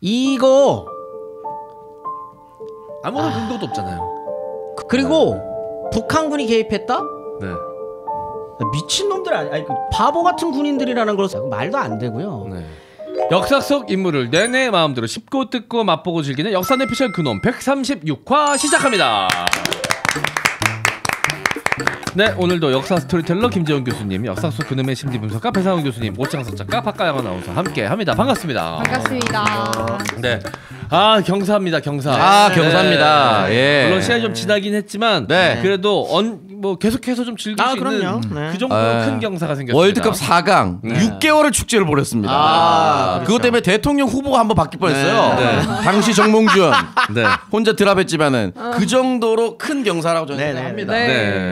이거 아무런 근거도 아. 없잖아요. 그, 그리고 네. 북한군이 개입했다? 네. 아, 미친놈들 아니, 아니 그 바보 같은 군인들이라는 걸 말도 안 되고요. 네. 역사 속 인물을 내내 마음대로 쉽고 듣고 맛보고 즐기는 역사 내피셜 그놈 136화 시작합니다. 네 오늘도 역사 스토리텔러 김재원 교수님 역사 속 그놈의 심리 분석가 배상훈 교수님 오창석 작가 박가영 아나운서 함께합니다 반갑습니다 반갑습니다 네아 경사입니다 경사 아 경사입니다 네. 예 물론 시간이 좀 지나긴 했지만 네. 그래도 언뭐 계속해서 좀 즐길 아, 수 그럼요. 있는 그 네. 그 정도로 네. 큰 경사가 생겼습니다. 월드컵 4강 네. 6개월의 축제를 벌였습니다. 아, 아 그렇죠. 그것 그렇죠. 때문에 대통령 후보가 한번 바뀔 뻔했어요. 네. 네. 당시 정몽준 네. 혼자 드랍했지만은 어. 그 정도로 큰 경사라고 저는 네, 각합니다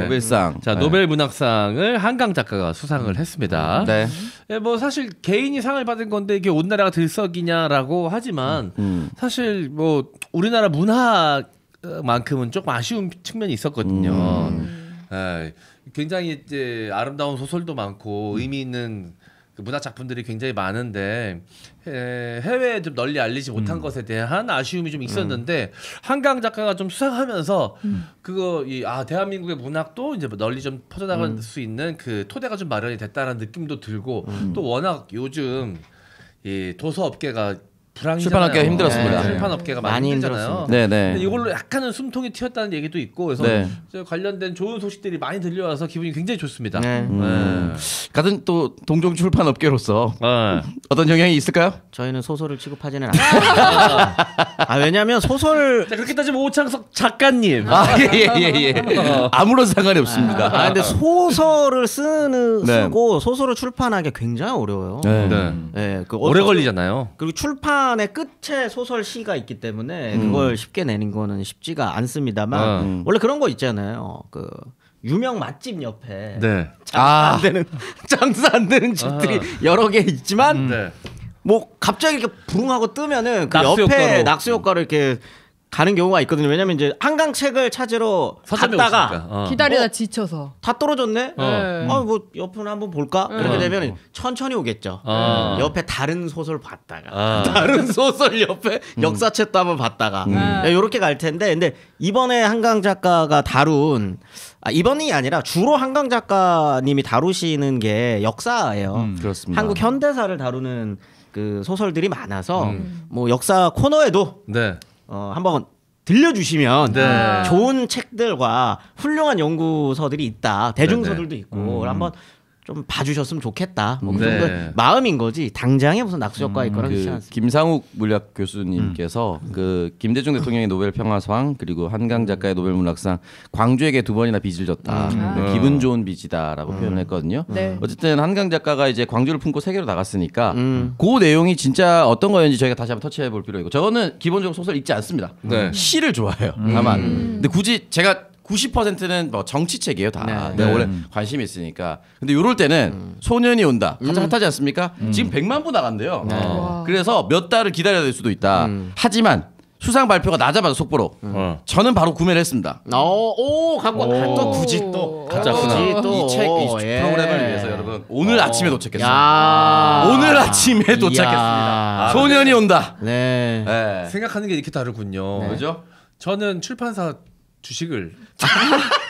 노벨상. 자 노벨 문학상을 한강 작가가 수상을 했습니다. 네. 네. 뭐 사실 개인이 상을 받은 건데 이게 온 나라가 들썩이냐라고 하지만 음. 음. 사실 뭐 우리나라 문화 만큼은 조금 아쉬운 측면이 있었거든요. 음. 예, 굉장히 이제 아름다운 소설도 많고 음. 의미 있는 그 문화 작품들이 굉장히 많은데 해외에 좀 널리 알리지 못한 음. 것에 대한 아쉬움이 좀 있었는데 음. 한강 작가가 좀 수상하면서 음. 그거 이아 대한민국의 문학도 이제 뭐 널리 좀 퍼져나갈 음. 수 있는 그 토대가 좀 마련이 됐다는 느낌도 들고 음. 또 워낙 요즘 이 도서 업계가 출판업계가 힘들었습니다. 네. 출판업계가 많이, 힘들잖아요. 네네. 네. 이걸로 약간은 숨통이 튀었다는 얘기도 있고 그래서 네. 관련된 좋은 소식들이 많이 들려와서 기분이 굉장히 좋습니다. 네. 음. 네. 같은 또 동종 출판업계로서 네. 어떤 영향이 있을까요? 저희는 소설을 취급하지는 않아요. 아 왜냐하면 소설 자, 그렇게 따지면 오창석 작가님 아예예 예, 예, 예, 예. 아무런 상관이 없습니다. 아 근데 소설을 쓰는 쓰고 소설을 출판하기 굉장히 어려워요. 네. 네. 그 오래 걸리잖아요. 그리고 출판 사안의 끝에 소설 시가 있기 때문에 음. 그걸 쉽게 내는 거는 쉽지가 않습니다만 아. 음. 원래 그런 거 있잖아요. 그 유명 맛집 옆에 네. 장사 아. 안 되는 장사 안 되는 집들이 아. 여러 개 있지만 음. 네. 뭐 갑자기 이렇게 부릉하고 뜨면은 그 옆에 낙수 효과를 이렇게 가는 경우가 있거든요. 왜냐면 이제 한강 책을 찾으러 갔다가 어. 기다리다 어, 지쳐서 다 떨어졌네. 어. 어. 음. 아뭐 옆으로 한번 볼까? 네. 음. 이렇게 되면 음. 천천히 오겠죠. 어. 옆에 다른 소설 봤다가 아. 다른 소설 옆에 음. 역사책도 한번 봤다가 음. 이렇게 네, 갈 텐데 근데 이번에 한강 작가가 다룬 아, 이번이 아니라 주로 한강 작가님이 다루시는 게 역사예요. 음, 그렇습니다. 한국 현대사를 다루는 그 소설들이 많아서 음. 뭐 역사 코너에도 네. 어, 한 번 들려주시면 네. 좋은 책들과 훌륭한 연구서들이 있다 대중서들도 네, 네. 있고 음. 한번 좀 봐주셨으면 좋겠다. 뭐그정 네. 마음인 거지 당장에 무슨 낙수효과 음, 있거나 그 김상욱 물리학 교수님께서 음. 그 김대중 대통령의 노벨 평화상 그리고 한강 작가의 노벨 문학상 광주에게 두 번이나 빚을 졌다. 음. 아. 음. 기분 좋은 빚이다라고 음. 표현했거든요. 네. 어쨌든 한강 작가가 이제 광주를 품고 세계로 나갔으니까 음. 그 내용이 진짜 어떤 거였는지 저희가 다시 한번 터치해 볼 필요가 있고 저는 기본적으로 소설 읽지 않습니다. 네. 시를 좋아해요. 다만 근데 굳이 제가 90%는 뭐 정치책이에요 다. 네. 내 네. 원래 관심이 있으니까. 근데 요럴 때는 음. 소년이 온다. 가장 음. 핫하지 않습니까? 음. 지금 100만 부 나간대요. 네. 어. 그래서 몇 달을 기다려야 될 수도 있다. 하지만 수상 발표가 나자마자 속보로 어. 저는 바로 구매를 했습니다. 어, 오 갖고 또 굳이 또가짜구이 책, 이 예. 프로그램을 위해서 여러분 오늘 어. 아침에 도착했어요. 야. 오늘 아침에 도착했습니다. 아, 소년이 온다. 네. 네. 생각하는 게 이렇게 다르군요. 네. 그죠? 저는 출판사 주식을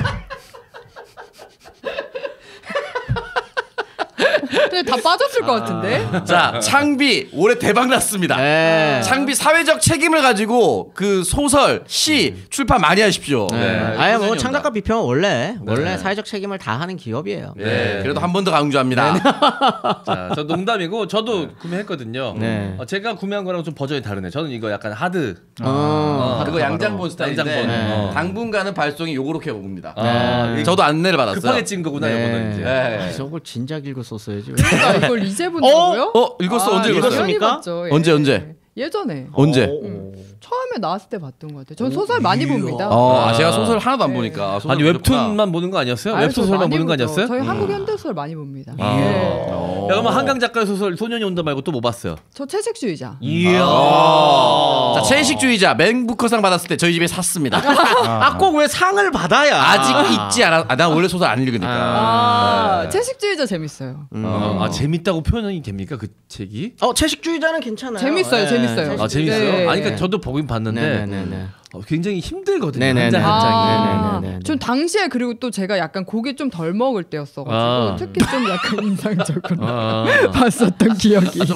근데 네, 다 빠졌을 것 같은데. 아. 자, 창비 올해 대박 났습니다. 네. 창비 사회적 책임을 가지고 그 소설, 시 출판 많이 하십시오. 네. 네. 아예 뭐 창작가 비평 원래 원래 네. 사회적 책임을 다 하는 기업이에요. 네. 그래도 한 번 더 강조합니다. 자, 저 농담이고 저도 구매했거든요. 네. 어, 제가 구매한 거랑 좀 버전이 다르네. 저는 이거 약간 하드. 아, 어, 그거 양장본 스타일인데 양장본. 어. 당분간은 발송이 요렇게 옵니다. 아, 저도 안내를 받았어요. 급하게 찐 거구나 네. 이거는 이제. 네. 아, 저걸 진작 읽었었어야지. 우리가 아, 아, 이걸 이제 본다고요? 어? 어? 읽었어? 아, 언제 읽었습니까 예. 언제, 언제? 예. 예전에. 언제? 오. 음. 처음에 나왔을 때 봤던 것 같아요. 전 소설 많이 봅니다. 아, 아, 아, 제가 소설 하나도 안 네. 보니까 아, 소설 아니 웹툰만 보셨구나. 보는 거 아니었어요? 아니, 웹소설만 보는 거 아니었어요? 저희 음. 한국 현대 소설 많이 봅니다. 아. 예. 야, 그러면 한강 작가의 소설 소년이 온다 말고 또 뭐 봤어요? 저 채식주의자. 이야. 아. 자, 채식주의자 맹부커상 받았을 때 저희 집에 샀습니다. 아, 아. 꼭왜 상을 받아야? 아직 읽지 않아. 아, 나 원래 소설 안 읽으니까. 아, 네. 채식주의자 재밌어요. 음. 아, 재밌다고 표현이 됩니까 그 책이? 어, 채식주의자는 괜찮아요. 재밌어요, 네. 재밌어요. 아, 재밌어요. 네. 아니 그러니까 저도 보긴 봤는데 네, 네, 네, 어, 굉장히 힘들거든요. 한장한 장이. 네좀 당시에 그리고 또 제가 약간 고기 좀 덜 먹을 때였어가지고 아. 특히 좀 약간 인상적으로 아. 봤었던 기억이. 아, 조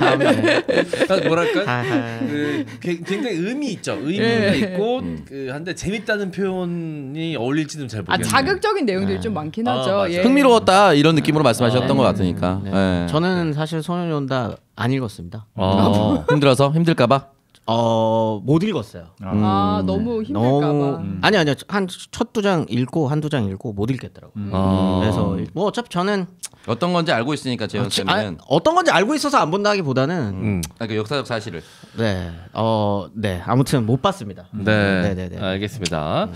아, 아, 뭐랄까 아, 그, 굉장히 의미 있죠. 의미가 있고 음. 그, 한데 재밌다는 표현이 어울릴지는 잘 모르겠네요. 아, 자극적인 내용들이 네. 좀 많긴 하죠. 예. 흥미로웠다 이런 느낌으로 말씀하셨던 것 같으니까. 네. 네. 저는 사실 소년 온다 안 읽었습니다. 어, 힘들어서 힘들까봐. 어, 못 읽었어요. 아, 음, 아 네. 너무 힘들까봐. 너무... 음. 아니, 아니요. 한첫 두 장 읽고, 한 두 장 읽고, 못 읽겠더라고요. 음. 음. 아. 그래서, 뭐, 어차피 저는. 어떤 건지 알고 있으니까, 재현 씨. 아, 아, 어떤 건지 알고 있어서 안 본다 기보다는 음. 음. 아, 그 역사적 사실을. 네. 어, 네. 아무튼 못 봤습니다. 네. 네네네. 네, 네, 알겠습니다.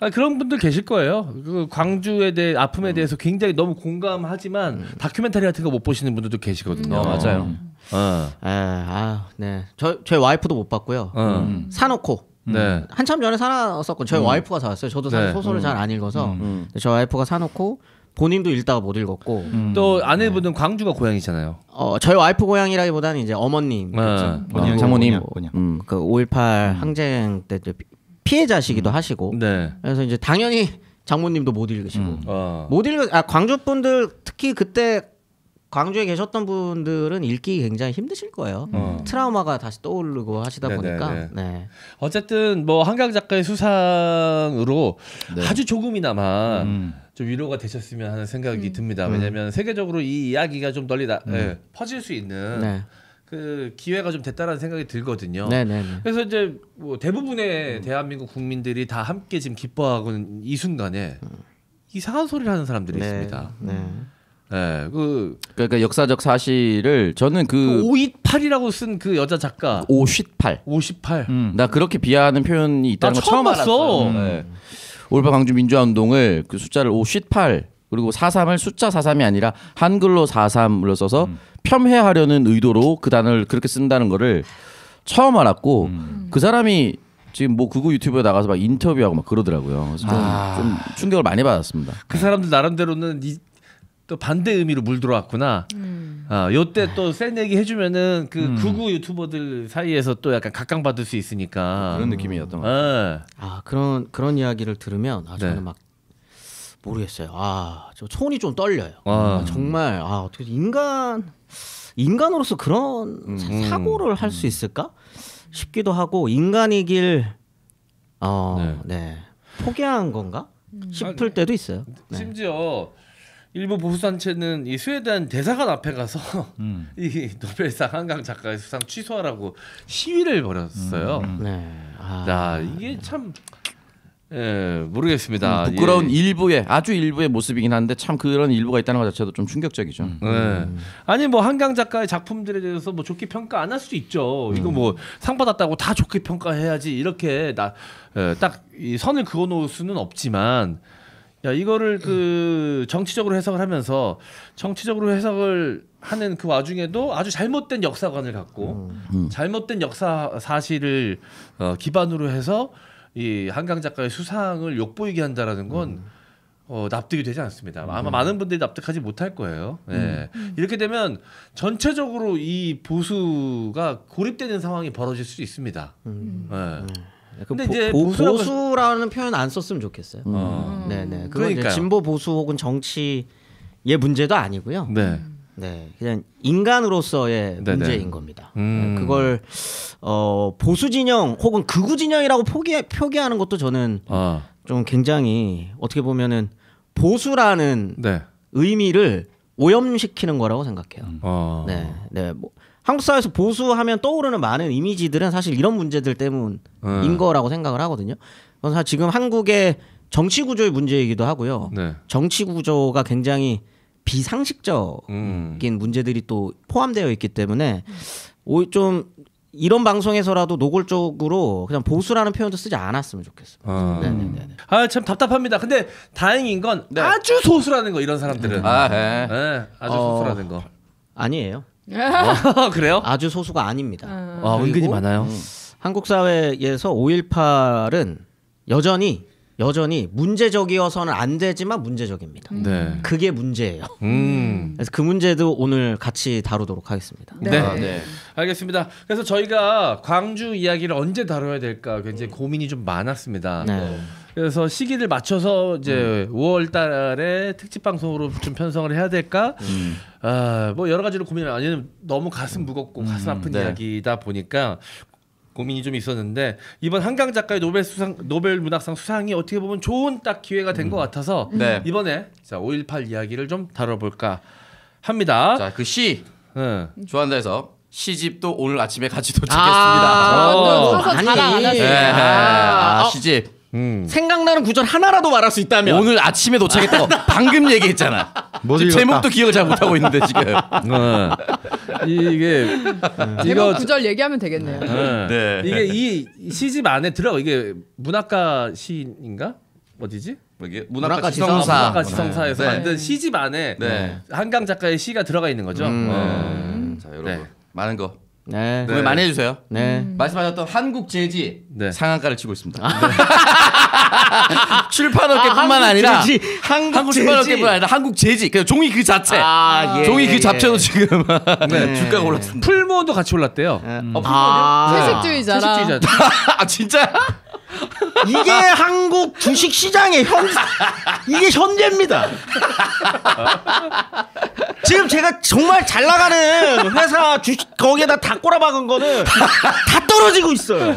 아, 그런 분들 계실 거예요. 그 광주에 대해 아픔에 대해서 굉장히 너무 공감하지만 다큐멘터리 같은 거 못 보시는 분들도 계시거든요. 어, 맞아요. 어. 예, 아, 네. 저, 제 와이프도 못 봤고요. 어. 음. 음. 사놓고. 네. 음. 한참 전에 사놨었고 저희 음. 와이프가 사왔어요. 저도 사실 네. 소설을 음. 잘안 읽어서 저희 와이프가 사놓고 본인도 읽다가 못 읽었고 또 아내분은 네. 광주가 고향이잖아요. 어 저희 와이프 고향이라기보다는 이제 어머님, 네. 그렇죠? 어. 아, 그 어, 장모님, 음, 그5.18 항쟁 때 피해자시기도 하시고 네. 그래서 이제 당연히 장모님도 못 읽으시고 못읽아 광주 분들 특히 그때 광주에 계셨던 분들은 읽기 굉장히 힘드실 거예요. 음. 어. 트라우마가 다시 떠오르고 하시다 네네네. 네, 보니까. 네. 네. 어쨌든 뭐 한강 작가의 수상으로 네. 아주 조금이나마 음. 좀 위로가 되셨으면 하는 생각이 음. 듭니다. 음. 왜냐하면 세계적으로 이 이야기가 좀 널리 나, 네, 퍼질 수 있는 네. 그 기회가 좀 됐다라는 생각이 들거든요. 네네네. 그래서 이제 뭐 대부분의 음. 대한민국 국민들이 다 함께 지금 기뻐하고 있 는이 순간에 이상한 소리를 하는 사람들이 있습니다. 네, 그 그러니까 역사적 사실을 저는 그오이팔이라고쓴그 그 여자 작가 558. 58. 음, 나 그렇게 비하하는 표현이 있다는 거 처음, 처 알았어. 음. 네. 예. 올바 광주 민주화 운동을 그 숫자를 오십팔 그리고 사삼을 숫자 사삼이 아니라 한글로 사삼으로 써서 음. 폄훼하려는 의도로 그 단어를 그렇게 쓴다는 거를 처음 알았고 음. 그 사람이 지금 뭐 그거 유튜브에 나가서 막 인터뷰하고 막 그러더라고요. 그래서 좀, 아. 좀 충격을 많이 받았습니다. 그 사람들 나름대로는 이또 반대 의미로 물들어왔구나. 음. 아, 요때 또센 아. 얘기 해주면은 그 음. 극우 유튜버들 사이에서 또 약간 각광받을 수 있으니까 아, 그런 느낌이었던 것 같아요. 예. 아 그런 그런 이야기를 들으면 아, 저는 네. 막 모르겠어요. 아저 손이 좀 떨려요. 아. 아, 정말 아 어떻게 인간 인간으로서 그런 음. 음. 사고를 할수 음. 있을까 싶기도 하고 인간이길 어네 네. 포기한 건가 음. 싶을 아, 때도 있어요. 네. 심지어 일부 보수 단체는 이 스웨덴 대사관 앞에 가서 음. 이 노벨상 한강 작가의 수상 취소하라고 시위를 벌였어요. 음. 음. 네. 아. 자 이게 참 예, 모르겠습니다. 음, 예. 부끄러운 예. 일부의 아주 일부의 모습이긴 한데 참 그런 일부가 있다는 것 자체도 좀 충격적이죠. 음. 네. 아니 뭐 한강 작가의 작품들에 대해서 뭐 좋게 평가 안 할 수도 있죠. 음. 이거 뭐 뭐상 받았다고 다 좋게 평가해야지 이렇게 나딱 예, 선을 그어 놓을 수는 없지만 야 이거를 그 정치적으로 해석을 하면서 정치적으로 해석을 하는 그 와중에도 아주 잘못된 역사관을 갖고 음. 잘못된 역사 사실을 어, 기반으로 해서 이 한강 작가의 수상을 욕보이게 한다라는 건 음. 어, 납득이 되지 않습니다. 아마 음. 많은 분들이 납득하지 못할 거예요. 예. 음. 이렇게 되면 전체적으로 이 보수가 고립되는 상황이 벌어질 수 있습니다. 음. 예. 음. 네, 근데 보, 이제 보수라는 표현 안 썼으면 좋겠어요. 음. 어. 음. 네네. 그러니까 진보 보수 혹은 정치의 문제도 아니고요. 네. 네, 그냥 인간으로서의 네네. 네. 문제인 겁니다. 네, 음. 그걸 어, 보수 진영 혹은 극우 진영이라고 포기 표기하는 것도 저는 어. 좀 굉장히 어떻게 보면은 보수라는 네. 의미를 오염시키는 거라고 생각해요. 음. 아. 네, 네, 뭐, 한국 사회에서 보수하면 떠오르는 많은 이미지들은 사실 이런 문제들 때문인 음. 거라고 생각을 하거든요. 그래서 지금 한국의 정치 구조의 문제이기도 하고요. 네. 정치 구조가 굉장히 비상식적인 음. 문제들이 또 포함되어 있기 때문에 좀 이런 방송에서라도 노골적으로 그냥 보수라는 표현도 쓰지 않았으면 좋겠어요. 아, 음. 아참 답답합니다. 근데 다행인 건 네. 아주 소수라는 거 이런 사람들은. 아, 네. 네. 아주 어... 소수라는 거. 아니에요. 어, 그래요? 아주 소수가 아닙니다. 음. 어, 아, 은근히 많아요. 음. 한국 사회에서 5.18은 여전히 여전히 문제적이어서는 안 되지만 문제적입니다. 음. 네. 그게 문제예요. 음. 그래서 그 문제도 오늘 같이 다루도록 하겠습니다. 네. 아, 네. 알겠습니다. 그래서 저희가 광주 이야기를 언제 다뤄야 될까 굉장히 고민이 좀 많았습니다. 네. 그래서 시기를 맞춰서 이제 음. 5월달에 특집 방송으로 좀 편성을 해야 될까? 음. 아뭐 여러 가지로 고민을 아니면 너무 가슴 무겁고 음, 가슴 아픈 네. 이야기다 보니까 고민이 좀 있었는데 이번 한강 작가의 노벨 수상 노벨 문학상 수상이 어떻게 보면 좋은 딱 기회가 된것 음. 같아서 네. 이번에 자5.18 이야기를 좀 다뤄볼까 합니다. 자 그 시. 응. 네. 좋아한다해서 시집도 오늘 아침에 같이 도착했습니다. 아, 어. 네, 네. 아, 아, 네. 아, 시집. 음. 생각나는 구절 하나라도 말할 수 있다면 오늘 아침에 도착했다고 방금 얘기했잖아. 지금 제목도 기억을 잘 못하고 있는데 지금. 어. 이게 이거 구절 얘기하면 되겠네요. 어. 네. 이게 이 시집 안에 들어 가 이게 문학가 시인인가 어디지? 이게 문학가, 시성사 문학가 지성사에서 네. 네. 만든 시집 안에 네. 한강 작가의 시가 들어가 있는 거죠. 음. 음. 자 여러분 많은 거 네. 오늘 네. 많이 해주세요. 네. 음. 말씀하셨던 한국 재지 네. 상한가를 치고 있습니다. 네. 출판업계뿐만 아, 라 한국, 한국, 한국 출판업계뿐 아니라 한국 재지 그냥 종이 그 자체 아, 예, 종이 그 자체도 예. 지금 네. 네. 주가가 올랐습니다. 풀몬도 같이 올랐대요. 음. 아, 풀몬이요? 채식주의자라. 채식주의자. 아 진짜? 이게 한국 주식 시장의 현 이게 현재입니다. 지금 제가 정말 잘 나가는 회사 주식 거기에다 다 꼬라박은 거는 다 떨어지고 있어요.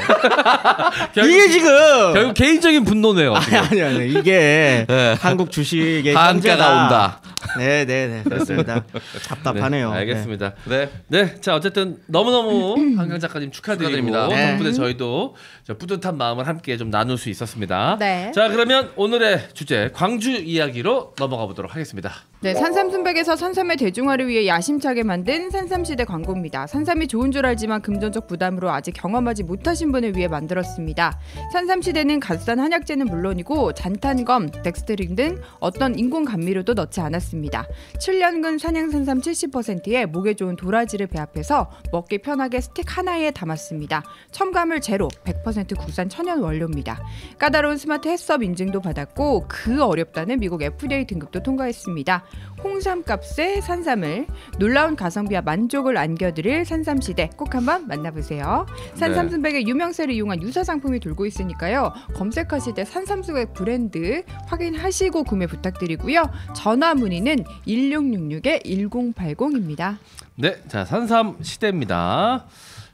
결국, 이게 지금 결국 개인적인 분노네요. 아니 아니 아니 이게 네. 한국 주식의 한가가 온다. 네네네 네, 네. 그렇습니다. 답답하네요. 네, 알겠습니다. 네 네자 네. 네 어쨌든 너무 너무 한강 작가님 축하드리고 덕분에 저희도 뿌듯한 마음을 함께 좀 나누. 나눌 수 있었습니다. 네. 자, 그러면 오늘의 주제 광주 이야기로 넘어가 보도록 하겠습니다. 네, 산삼순백에서 산삼의 대중화를 위해 야심차게 만든 산삼시대 광고입니다. 산삼이 좋은 줄 알지만 금전적 부담으로 아직 경험하지 못하신 분을 위해 만들었습니다. 산삼시대는 갓산 한약재는 물론이고 잔탄검, 덱스트링등 어떤 인공 감미료도 넣지 않았습니다. 7년근 산양산삼 70%에 목에 좋은 도라지를 배합해서 먹기 편하게 스틱 하나에 담았습니다. 첨가물 제로, 100% 국산 천연 원료입니다. 까다로운 스마트 해썹 인증도 받았고 그 어렵다는 미국 FDA 등급도 통과했습니다. 홍삼값의 산삼을 놀라운 가성비와 만족을 안겨드릴 산삼시대 꼭 한번 만나보세요. 네. 산삼순백의 유명세를 이용한 유사 상품이 돌고 있으니까요. 검색하실 때 산삼순백 브랜드 확인하시고 구매 부탁드리고요. 전화 문의는 1666-1080입니다. 네, 자 산삼시대입니다.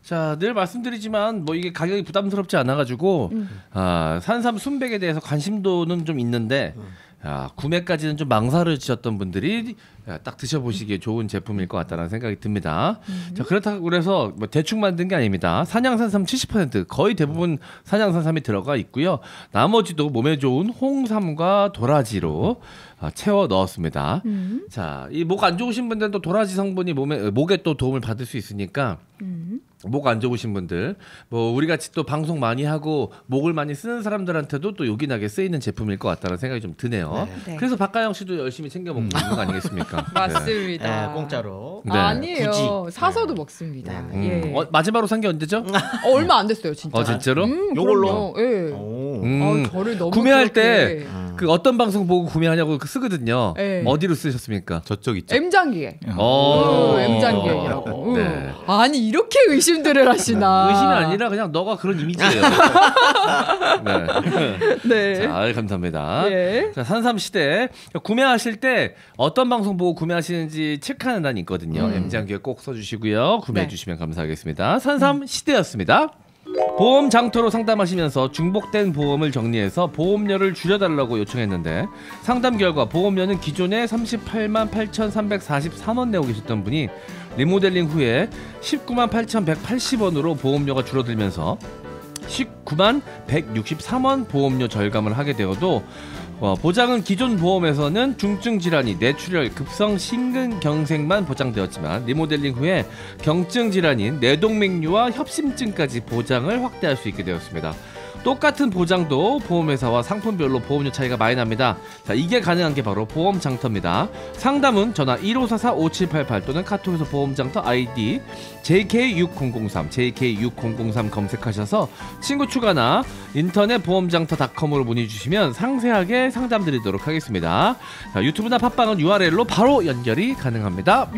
자, 늘 말씀드리지만 뭐 이게 가격이 부담스럽지 않아 가지고 음. 아, 산삼 순백에 대해서 관심도는 좀 있는데 음. 아, 구매까지는 좀 망설여 지셨던 분들이 예, 딱 드셔보시기에 좋은 제품일 것 같다는 생각이 듭니다. 음. 자, 그렇다고 그래서 뭐 대충 만든 게 아닙니다. 산양산삼 70% 거의 대부분 산양산삼이 들어가 있고요. 나머지도 몸에 좋은 홍삼과 도라지로 아, 채워 넣었습니다. 음. 자, 이 목 안 좋으신 분들도 도라지 성분이 몸에 목에 또 도움을 받을 수 있으니까 음. 목안 좋으신 분들, 뭐 우리 같이 또 방송 많이 하고 목을 많이 쓰는 사람들한테도 또 요긴하게 쓰이는 제품일 것 같다는 생각이 좀 드네요. 네. 네. 그래서 박가영 씨도 열심히 챙겨 먹는 음. 거 아니겠습니까? 맞습니다. 네. 네, 공짜로. 네. 아, 아니에요. 굳이. 사서도 네. 먹습니다. 음. 예. 어, 마지막으로 산 게 언제죠? 어, 얼마 안 됐어요, 진짜. 어, 진짜로? 음, 요걸로. 예. 음. 아, 저를 너무 구매할 그렇게... 때. 음. 그 어떤 방송 보고 구매하냐고 그 쓰거든요. 네. 어디로 쓰셨습니까? 저쪽 있죠. M 장기계. 어, 어. 음, M 장기계라고. 네. 음. 아니 이렇게 의심들을 하시나? 네. 의심이 아니라 그냥 너가 그런 이미지예요. 네. 네. 자, 감사합니다. 네. 자, 산삼 시대 구매하실 때 어떤 방송 보고 구매하시는지 체크하는 단 있거든요. 음. M 장기에 꼭 써주시고요. 구매해 네. 주시면 감사하겠습니다. 산삼 시대였습니다. 보험 장터로 상담하시면서 중복된 보험을 정리해서 보험료를 줄여달라고 요청했는데 상담 결과 보험료는 기존에 38만 8,343원 내고 계셨던 분이 리모델링 후에 19만 8,180원으로 보험료가 줄어들면서 19만 163원 보험료 절감을 하게 되어도 어, 보장은 기존 보험에서는 중증 질환이 뇌출혈, 급성 심근경색만 보장되었지만 리모델링 후에 경증 질환인 뇌동맥류와 협심증까지 보장을 확대할 수 있게 되었습니다. 똑같은 보장도 보험회사와 상품별로 보험료 차이가 많이 납니다. 자, 이게 가능한 게 바로 보험장터입니다. 상담은 전화 1544-5788 또는 카톡에서 보험장터 아이디 JK6003, JK6003 검색하셔서 친구 추가나 인터넷 보험장터닷컴으로 문의 주시면 상세하게 상담 드리도록 하겠습니다. 자, 유튜브나 팟빵은 URL로 바로 연결이 가능합니다.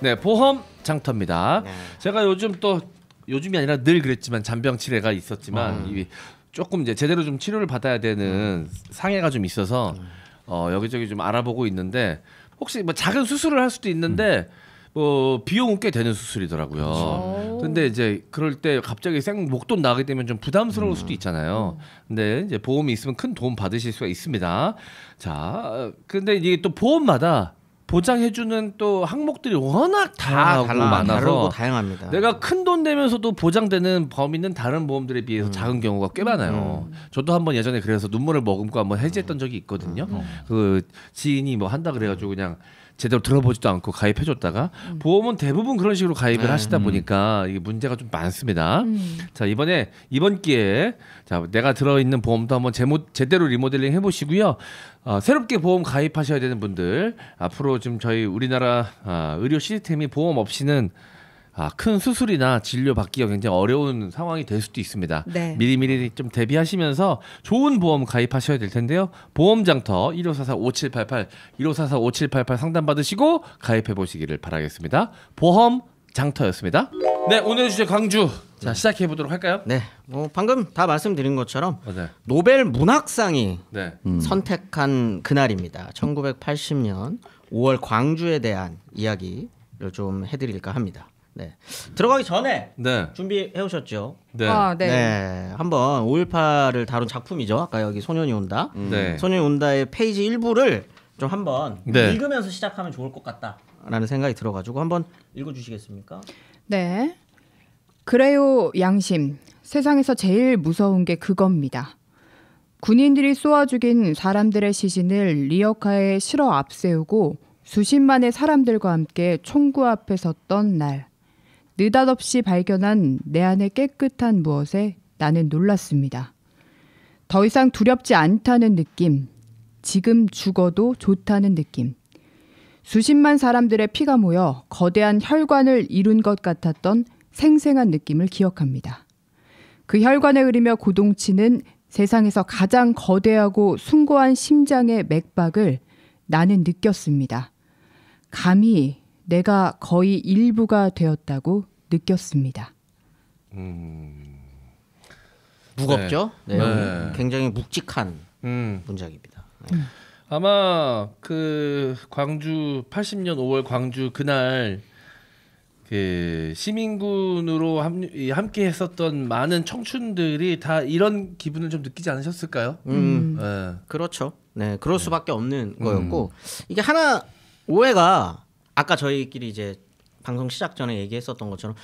네, 보험 장터입니다. 네. 제가 요즘 또 요즘이 아니라 늘 그랬지만 잔병치레가 있었지만 음. 이 조금 이제 제대로 좀 치료를 받아야 되는 음. 상해가 좀 있어서 음. 어, 여기저기 좀 알아보고 있는데 혹시 뭐 작은 수술을 할 수도 있는데 음. 뭐 비용은 꽤 되는 수술이더라고요. 그렇죠. 근데 이제 그럴 때 갑자기 생 목돈 나게 되면 좀 부담스러울 수도 있잖아요. 근데 이제 보험이 있으면 큰 도움 받으실 수가 있습니다. 자, 어, 근데 이게 또 보험마다 보장해주는 또 항목들이 워낙 다 달라, 많아서 다르고 다양합니다. 내가 큰돈 내면서도 보장되는 범위는 다른 보험들에 비해서 음. 작은 경우가 꽤 많아요. 음. 저도 한번 예전에 그래서 눈물을 머금고 한번 해지했던 적이 있거든요. 음. 어. 그 지인이 뭐 한다 그래가지고 그냥 제대로 들어보지도 않고 가입해줬다가 음. 보험은 대부분 그런 식으로 가입을 네. 하시다 음. 보니까 이게 문제가 좀 많습니다. 음. 자 이번에 이번 기회에 자 내가 들어있는 보험도 한번 제모, 제대로 리모델링 해보시고요. 어, 새롭게 보험 가입하셔야 되는 분들 앞으로 지금 저희 우리나라 어, 의료 시스템이 보험 없이는 아, 큰 수술이나 진료 받기가 굉장히 어려운 상황이 될 수도 있습니다. 네. 미리미리 좀 대비하시면서 좋은 보험 가입하셔야 될 텐데요. 보험장터 1544-5788, 1544-5788 상담받으시고 가입해 보시기를 바라겠습니다. 보험 장터였습니다. 네, 오늘 주제 광주. 자, 네. 시작해 보도록 할까요? 네. 뭐 방금 다 말씀드린 것처럼 어, 네. 노벨 문학상이 네. 음. 선택한 그날입니다. 1980년 5월 광주에 대한 이야기를 좀 해드릴까 합니다. 네. 들어가기 전에 네. 준비해 오셨죠? 네. 아, 네. 네. 한번 5.18을 다룬 작품이죠. 아까 여기 소년이 온다. 음. 네. 소년이 온다의 페이지 일부를 좀 한번 네. 읽으면서 시작하면 좋을 것 같다라는 생각이 들어가지고 한번 읽어 주시겠습니까? 네. 그래요, 양심. 세상에서 제일 무서운 게 그겁니다. 군인들이 쏘아 죽인 사람들의 시신을 리어카에 실어 앞세우고 수십만의 사람들과 함께 총구 앞에 섰던 날. 느닷없이 발견한 내 안의 깨끗한 무엇에 나는 놀랐습니다. 더 이상 두렵지 않다는 느낌, 지금 죽어도 좋다는 느낌. 수십만 사람들의 피가 모여 거대한 혈관을 이룬 것 같았던 생생한 느낌을 기억합니다. 그 혈관에 흐르며 고동치는 세상에서 가장 거대하고 숭고한 심장의 맥박을 나는 느꼈습니다. 감히 내가 거의 일부가 되었다고 느꼈습니다. 음... 무겁죠? 네. 네. 네. 굉장히 묵직한 음. 문장입니다. 네. 음. 아마 그 광주 80년 5월 광주 그날 그 시민군으로 함께 했었던 많은 청춘들이 다 이런 기분을 좀 느끼지 않으셨을까요? 음, 음. 네. 그렇죠. 네, 그럴 네. 수밖에 없는 음. 거였고 이게 하나 오해가 아까 저희끼리 이제 방송 시작 전에 얘기했었던 것처럼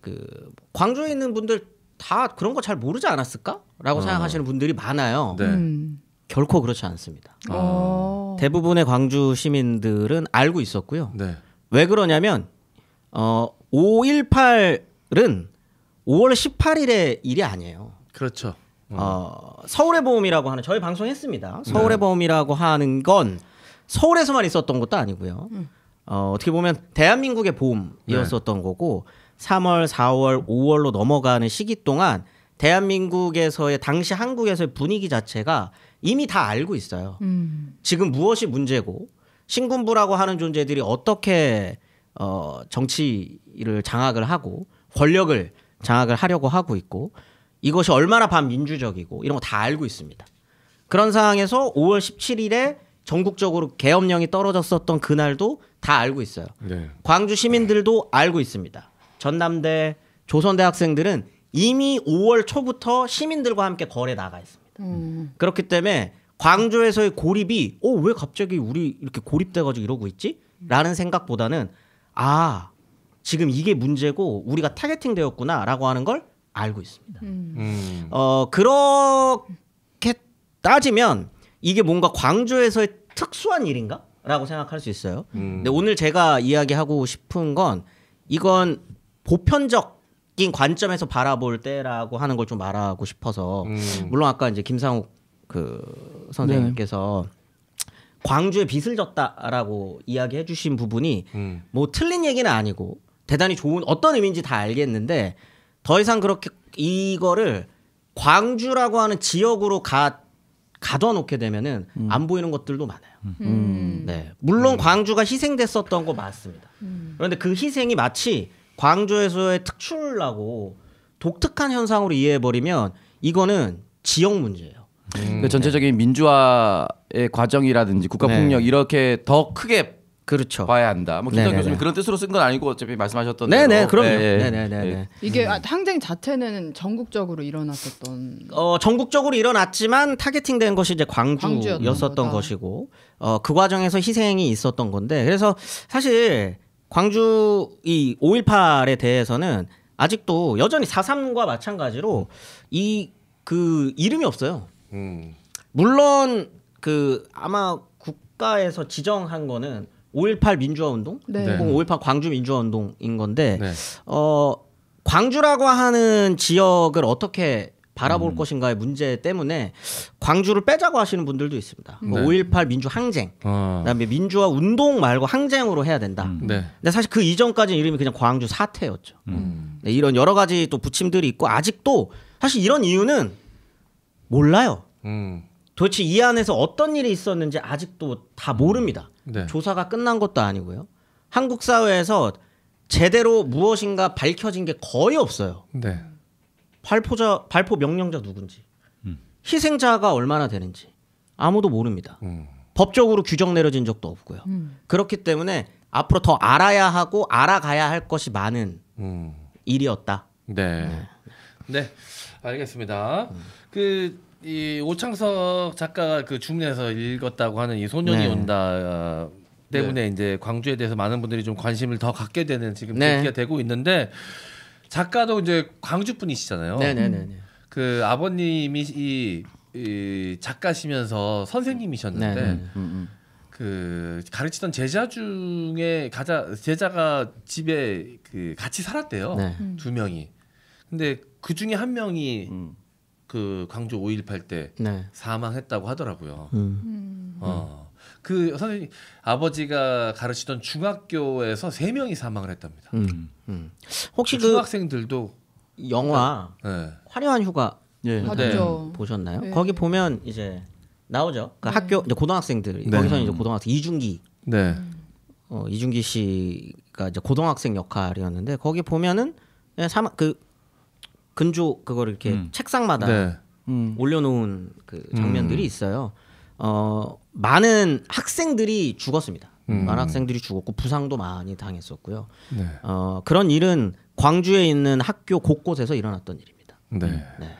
그 광주에 있는 분들 다 그런 거 잘 모르지 않았을까라고 어. 생각하시는 분들이 많아요. 네. 음. 결코 그렇지 않습니다. 아. 대부분의 광주 시민들은 알고 있었고요. 네. 왜 그러냐면 어 5.18은 5월 18일의 일이 아니에요. 그렇죠. 음. 어, 서울의 보험이라고 하는 저희 방송했습니다. 네. 서울의 네. 보험이라고 하는 건 서울에서만 있었던 것도 아니고요. 음. 어, 어떻게 보면 대한민국의 봄이었었던 네. 거고 3월, 4월, 5월로 넘어가는 시기 동안 대한민국에서의 당시 한국에서의 분위기 자체가 이미 다 알고 있어요. 음. 지금 무엇이 문제고 신군부라고 하는 존재들이 어떻게 어, 정치를 장악을 하고 권력을 장악을 하려고 하고 있고 이것이 얼마나 반민주적이고 이런 거 다 알고 있습니다. 그런 상황에서 5월 17일에 전국적으로 계엄령이 떨어졌었던 그날도 다 알고 있어요. 네. 광주 시민들도 알고 있습니다. 전남대 조선대 학생들은 이미 5월 초부터 시민들과 함께 거래 나가 있습니다. 음. 그렇기 때문에 광주에서의 고립이 어 왜 갑자기 우리 이렇게 고립돼가지고 이러고 있지?라는 생각보다는 아 지금 이게 문제고 우리가 타겟팅되었구나라고 하는 걸 알고 있습니다. 음. 음. 어 그렇게 따지면 이게 뭔가 광주에서의 특수한 일인가? 라고 생각할 수 있어요. 음. 근데 오늘 제가 이야기하고 싶은 건 이건 보편적인 관점에서 바라볼 때라고 하는 걸 좀 말하고 싶어서 음. 물론 아까 이제 김상욱 그 선생님께서 네. 광주에 빚을 졌다라고 이야기해 주신 부분이 음. 뭐 틀린 얘기는 아니고 대단히 좋은 어떤 의미인지 다 알겠는데 더 이상 그렇게 이거를 광주라고 하는 지역으로 가 가둬 놓게 되면은 음. 안 보이는 것들도 많아요. 음. 음. 네, 물론 음. 광주가 희생됐었던 거 맞습니다. 음. 그런데 그 희생이 마치 광주에서의 특출나고 독특한 현상으로 이해해버리면 이거는 지역 문제예요. 음, 그 전체적인 네. 민주화의 과정이라든지 국가 네. 폭력 네. 이렇게 더 크게 그렇죠. 봐야 한다. 뭐 김정 교수님 그런 뜻으로 쓴 건 아니고 어차피 말씀하셨던 네네 그럼요. 예, 예. 네네네. 네. 예. 이게 아, 항쟁 자체는 전국적으로 일어났었던. 어 전국적으로 일어났지만 타겟팅된 것이 이제 광주였었던 것이고 어 그 과정에서 희생이 있었던 건데 그래서 사실 광주 이 5.18에 대해서는 아직도 여전히 4.3과 마찬가지로 이 그 이름이 없어요. 음. 물론 그 아마 국가에서 지정한 거는 5.18 민주화운동, 네. 네. 5.18 광주 민주화운동인 건데 네. 어, 광주라고 하는 지역을 어떻게 바라볼 음. 것인가의 문제 때문에 광주를 빼자고 하시는 분들도 있습니다. 뭐 네. 뭐5.18 민주 항쟁, 아. 그다음에 민주화 운동 말고 항쟁으로 해야 된다. 음. 네. 근데 사실 그이전까지 이름이 그냥 광주 사태였죠. 음. 네, 이런 여러 가지 또 부침들이 있고 아직도 사실 이런 이유는 몰라요. 음. 도대체 이 안에서 어떤 일이 있었는지 아직도 다 모릅니다. 네. 조사가 끝난 것도 아니고요. 한국 사회에서 제대로 무엇인가 밝혀진 게 거의 없어요. 네. 발포자 발포 명령자 누군지, 음. 희생자가 얼마나 되는지 아무도 모릅니다. 음. 법적으로 규정 내려진 적도 없고요. 음. 그렇기 때문에 앞으로 더 알아야 하고 알아가야 할 것이 많은 음. 일이었다. 네. 네. 네. 알겠습니다. 음. 그이 오창석 작가가 그중에서 읽었다고 하는 이 소년이 네. 온다 어, 때문에 네. 이제 광주에 대해서 많은 분들이 좀 관심을 더 갖게 되는 지금 네. 계기가 되고 있는데 작가도 이제 광주 분이시잖아요. 네네네. 네, 네, 네. 음. 그 아버님이 이, 이 작가시면서 선생님이셨는데 음, 음, 음. 그 가르치던 제자 중에 가자 제자가 집에 그 같이 살았대요 음. 두 명이. 근데 그 중에 한 명이 음. 그 광주 5.18때 네. 사망했다고 하더라고요. 음. 음. 어. 그 선생님 아버지가 가르치던 중학교에서 세 명이 사망을 했답니다. 음. 음. 혹시 그 중학생들도 영화 네. 화려한 휴가 예. 네. 보셨나요? 네. 거기 보면 이제 나오죠. 그 네. 학교 이제 고등학생들 네. 거기서 이제 고등학생 이준기 네. 어, 이준기 씨가 이제 고등학생 역할이었는데 거기 보면은 예, 사망 그 근조 그걸 이렇게 음. 책상마다 네. 음. 올려놓은 그 장면들이 음. 있어요. 어 많은 학생들이 죽었습니다. 음. 많은 학생들이 죽었고 부상도 많이 당했었고요. 네. 어 그런 일은 광주에 있는 학교 곳곳에서 일어났던 일입니다. 네. 네.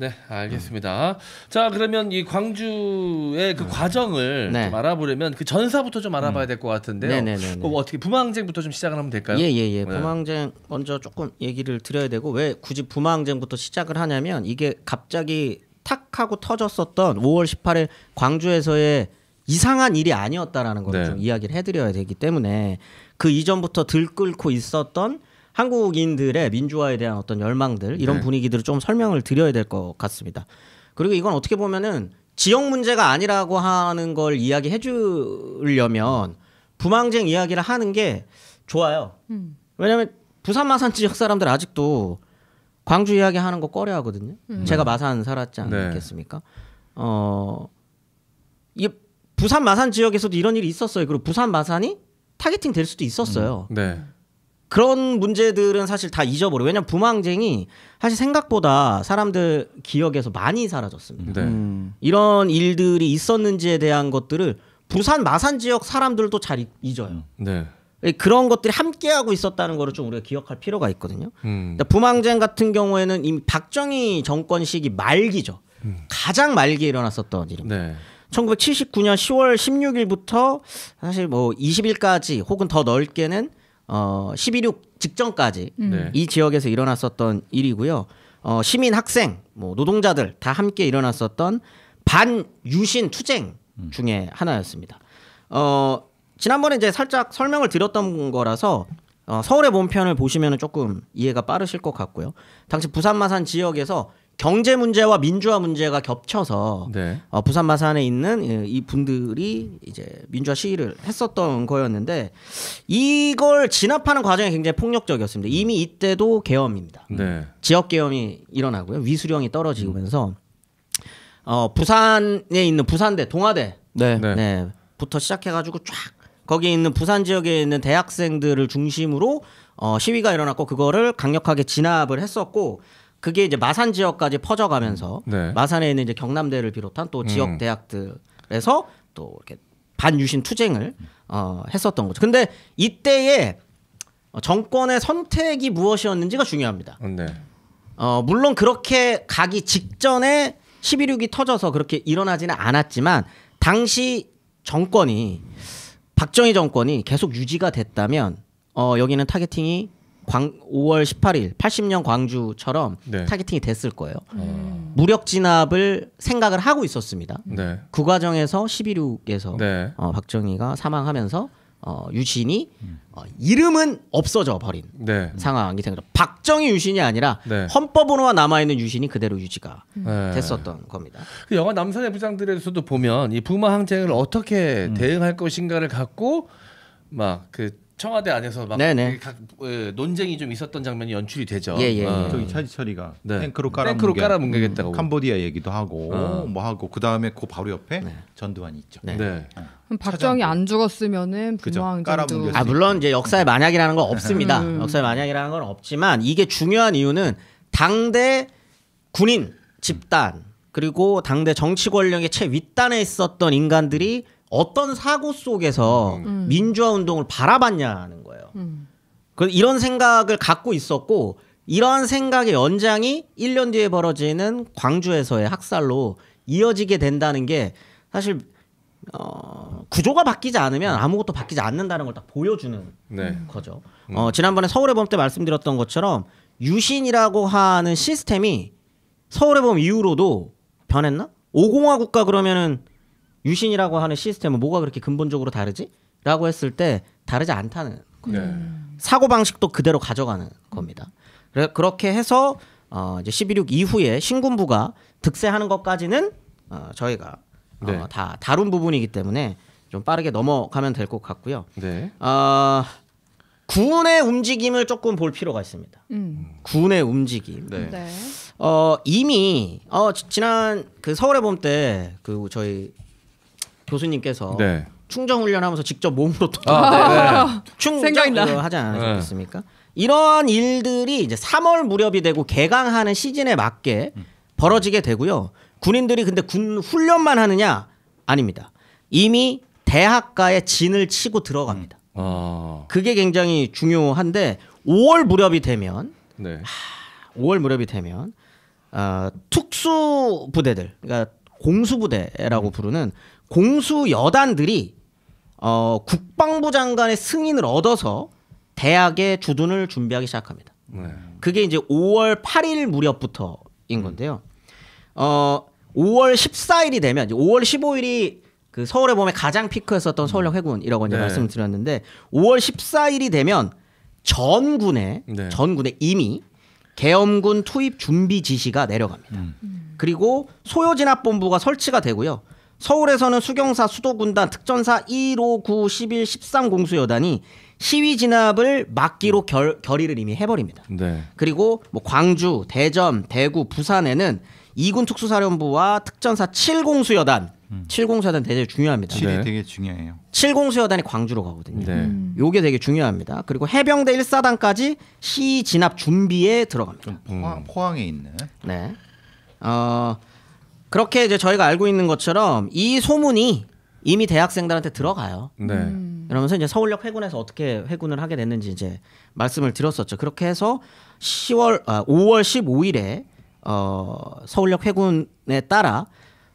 네, 알겠습니다. 음. 자, 그러면 이 광주의 그 음. 과정을 네. 좀 알아보려면 그 전사부터 좀 알아봐야 음. 될것 같은데요. 네네네. 그 네, 네, 네. 어, 뭐 어떻게 부망쟁부터 좀 시작을 하면 될까요? 예, 예, 예. 부망쟁 먼저 조금 얘기를 드려야 되고 왜 굳이 부망쟁부터 시작을 하냐면 이게 갑자기 탁 하고 터졌었던 5월 18일 광주에서의 이상한 일이 아니었다라는 걸좀 네. 이야기를 해드려야 되기 때문에 그 이전부터 들끓고 있었던 한국인들의 민주화에 대한 어떤 열망들 이런 네. 분위기들을 좀 설명을 드려야 될 것 같습니다. 그리고 이건 어떻게 보면은 지역 문제가 아니라고 하는 걸 이야기해 주려면 부망쟁 이야기를 하는 게 좋아요. 음. 왜냐하면 부산 마산 지역 사람들 아직도 광주 이야기 하는 거 꺼려 하거든요. 음. 제가 마산 살았지 네. 않겠습니까? 네. 어, 이 부산 마산 지역에서도 이런 일이 있었어요. 그리고 부산 마산이 타겟팅 될 수도 있었어요. 음. 네. 그런 문제들은 사실 다 잊어버려. 왜냐면 부망쟁이 사실 생각보다 사람들 기억에서 많이 사라졌습니다. 네. 음. 이런 일들이 있었는지에 대한 것들을 부산 마산 지역 사람들도 잘 잊어요. 음. 네. 예, 그런 것들이 함께하고 있었다는 거를 좀 우리가 기억할 필요가 있거든요. 음. 그러니까 부망쟁 같은 경우에는 이미 박정희 정권 시기 말기죠. 음. 가장 말기에 일어났었던 일입니다. 네. 1979년 10월 16일부터 사실 뭐 20일까지 혹은 더 넓게는 어, 12.6 직전까지 음. 네. 이 지역에서 일어났었던 일이고요. 어, 시민, 학생, 뭐 노동자들 다 함께 일어났었던 반유신 투쟁 음. 중에 하나였습니다. 어, 지난번에 이제 살짝 설명을 드렸던 거라서 어, 서울의 본편을 보시면 조금 이해가 빠르실 것 같고요. 당시 부산 마산 지역에서 경제 문제와 민주화 문제가 겹쳐서 네. 어, 부산 마산에 있는 예, 이 분들이 이제 민주화 시위를 했었던 거였는데 이걸 진압하는 과정이 굉장히 폭력적이었습니다. 이미 이때도 계엄입니다. 네. 지역 계엄이 일어나고요. 위수령이 떨어지면서 음. 어, 부산에 있는 부산대, 동아대 네. 네. 네. 부터 시작해가지고 쫙 거기에 있는 부산 지역에 있는 대학생들을 중심으로 어, 시위가 일어났고 그거를 강력하게 진압을 했었고 그게 이제 마산 지역까지 퍼져가면서 음. 네. 마산에 있는 이제 경남대를 비롯한 또 지역 음. 대학들에서 또 이렇게 반유신 투쟁을 어, 했었던 거죠. 근데 이때에 정권의 선택이 무엇이었는지가 중요합니다. 음, 네. 어, 물론 그렇게 가기 직전에 11.6이 터져서 그렇게 일어나지는 않았지만 당시 정권이 박정희 정권이 계속 유지가 됐다면 어, 여기는 타겟팅이 광 5월 18일 80년 광주처럼 네. 타겟팅이 됐을 거예요. 음. 음. 무력 진압을 생각을 하고 있었습니다. 네. 그 과정에서 11.6에서 네. 어, 박정희가 사망하면서 어, 유신이 어, 이름은 없어져 버린 네. 상황이 생겨. 박정희 유신이 아니라 네. 헌법으로 남아 있는 유신이 그대로 유지가 음. 됐었던 겁니다. 그 영화 남산의 부장들에서도 보면 이 부마 항쟁을 어떻게 음. 대응할 것인가를 갖고 막그 청와대 안에서 막 네네. 그 각, 에, 그 논쟁이 좀 있었던 장면이 연출이 되죠. 예, 예, 어. 예. 저기 차지철이가 네. 탱크로 깔아 뭉개겠다고 캄보디아 얘기도 하고 어. 뭐 하고 그 다음에 그 바로 옆에 네. 전두환이 있죠. 네. 네. 네. 어. 박정희 안 죽었으면은 분망전도 아 물론 이제 역사의 만약이라는 건 없습니다. 음. 역사의 만약이라는 건 없지만 이게 중요한 이유는 당대 군인 집단 그리고 당대 정치 권력의 최 윗단에 있었던 인간들이 음. 어떤 사고 속에서 음. 음. 민주화 운동을 바라봤냐는 거예요. 음. 그 이런 생각을 갖고 있었고 이러한 생각의 연장이 1년 뒤에 벌어지는 광주에서의 학살로 이어지게 된다는 게 사실 어, 구조가 바뀌지 않으면 아무것도 바뀌지 않는다는 걸 딱 보여주는 네. 거죠. 음. 어, 지난번에 서울의 범 때 말씀드렸던 것처럼 유신이라고 하는 시스템이 서울의 범 이후로도 변했나? 오공화 국가 그러면은 유신이라고 하는 시스템은 뭐가 그렇게 근본적으로 다르지? 라고 했을 때 다르지 않다는 네. 사고 방식도 그대로 가져가는 겁니다. 그렇게 해서 어, 이제 12.6 이후에 신군부가 득세하는 것까지는 어, 저희가 어, 네. 어, 다 다룬 부분이기 때문에 좀 빠르게 넘어가면 될 것 같고요. 네. 어, 군의 움직임을 조금 볼 필요가 있습니다. 음. 군의 움직임. 네. 네. 어, 이미 어, 지난 그 서울의 봄때 그 저희 교수님께서 네. 충정 훈련하면서 직접 몸으로 또 아, 네. 네. 충정 을 그 하지 않으셨습니까? 네. 이러 일들이 이제 3월 무렵이 되고 개강하는 시즌에 맞게 벌어지게 되고요. 군인들이 근데 군 훈련만 하느냐? 아닙니다. 이미 대학가에 진을 치고 들어갑니다. 음. 아. 그게 굉장히 중요한데 5월 무렵이 되면 네. 하, 5월 무렵이 되면 어, 특수 부대들, 그러니까 공수부대라고 음. 부르는 공수 여단들이 어, 국방부 장관의 승인을 얻어서 대학의 주둔을 준비하기 시작합니다. 네. 그게 이제 5월 8일 무렵부터인 건데요. 어, 5월 14일이 되면 이 5월 15일이 그 서울의 봄에 가장 피크였었던 음. 서울역 해군이라고 이제 네. 말씀을 드렸는데 5월 14일이 되면 전군에 네. 전군에 이미 계엄군 투입 준비 지시가 내려갑니다. 음. 그리고 소요진압본부가 설치가 되고요. 서울에서는 수경사 수도군단 특전사 159 11 13 공수여단이 시위 진압을 막기로 음. 결, 의를 이미 해버립니다. 네. 그리고 뭐 광주, 대전, 대구, 부산에는 이군 특수사령부와 특전사 7공수여단 음. 7공수여단 되게 중요합니다. 7이 네. 되게 중요해요. 7공수여단이 광주로 가거든요. 네. 음. 요게 되게 중요합니다. 그리고 해병대 1사단까지 시 진압 준비에 들어갑니다. 음. 포항, 포항에 있네. 네. 어, 그렇게 이제 저희가 알고 있는 것처럼 이 소문이 이미 대학생들한테 들어가요. 네. 음. 이러면서 이제 서울역 회군에서 어떻게 회군을 하게 됐는지 이제 말씀을 드렸었죠. 그렇게 해서 10월 아, 5월 15일에 어, 서울역 회군에 따라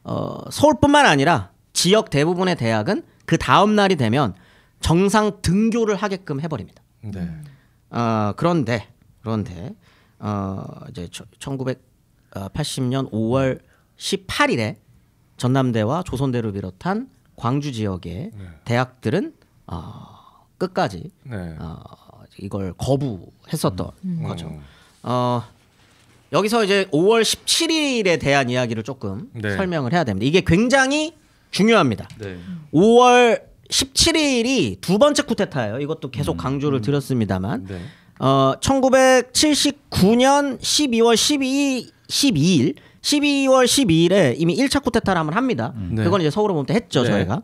어, 서울뿐만 아니라 지역 대부분의 대학은 그 다음 날이 되면 정상 등교를 하게끔 해버립니다. 네. 어, 그런데 그런데 어, 이제 1980년 5월 18일에 전남대와 조선대를 비롯한 광주 지역의 네. 대학들은 어, 끝까지 네. 어, 이걸 거부했었던 음. 음. 거죠. 음. 어, 여기서 이제 5월 17일에 대한 이야기를 조금 네. 설명을 해야 됩니다. 이게 굉장히 중요합니다. 5월 17일이 두 번째 쿠데타예요. 이것도 계속 음. 강조를 음. 드렸습니다만 네. 어, 1979년 12월 12, 12일 12월 12일에 이미 1차 쿠데타를 한번 합니다. 음. 네. 그건 이제 서울의 봄때 했죠, 네. 저희가.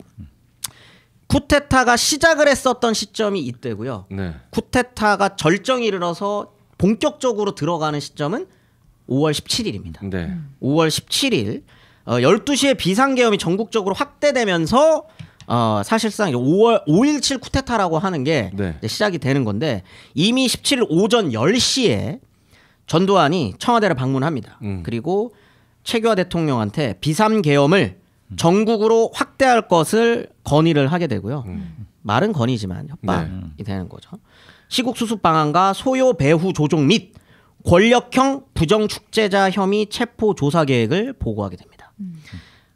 쿠데타가 시작을 했었던 시점이 이때고요. 네. 쿠데타가 절정이 이르러서 본격적으로 들어가는 시점은 5월 17일입니다. 네. 5월 17일 어, 12시에 비상계엄이 전국적으로 확대되면서 어, 사실상 5월 5.17 쿠데타라고 하는 게 네. 시작이 되는 건데 이미 17일 오전 10시에 전두환이 청와대를 방문합니다. 음. 그리고 최규하 대통령한테 비삼 계엄을 전국으로 확대할 것을 건의를 하게 되고요. 음. 말은 건의지만 협박이 네. 되는 거죠. 시국 수습 방안과 소요 배후 조종 및 권력형 부정 축제자 혐의 체포 조사 계획을 보고하게 됩니다. 음.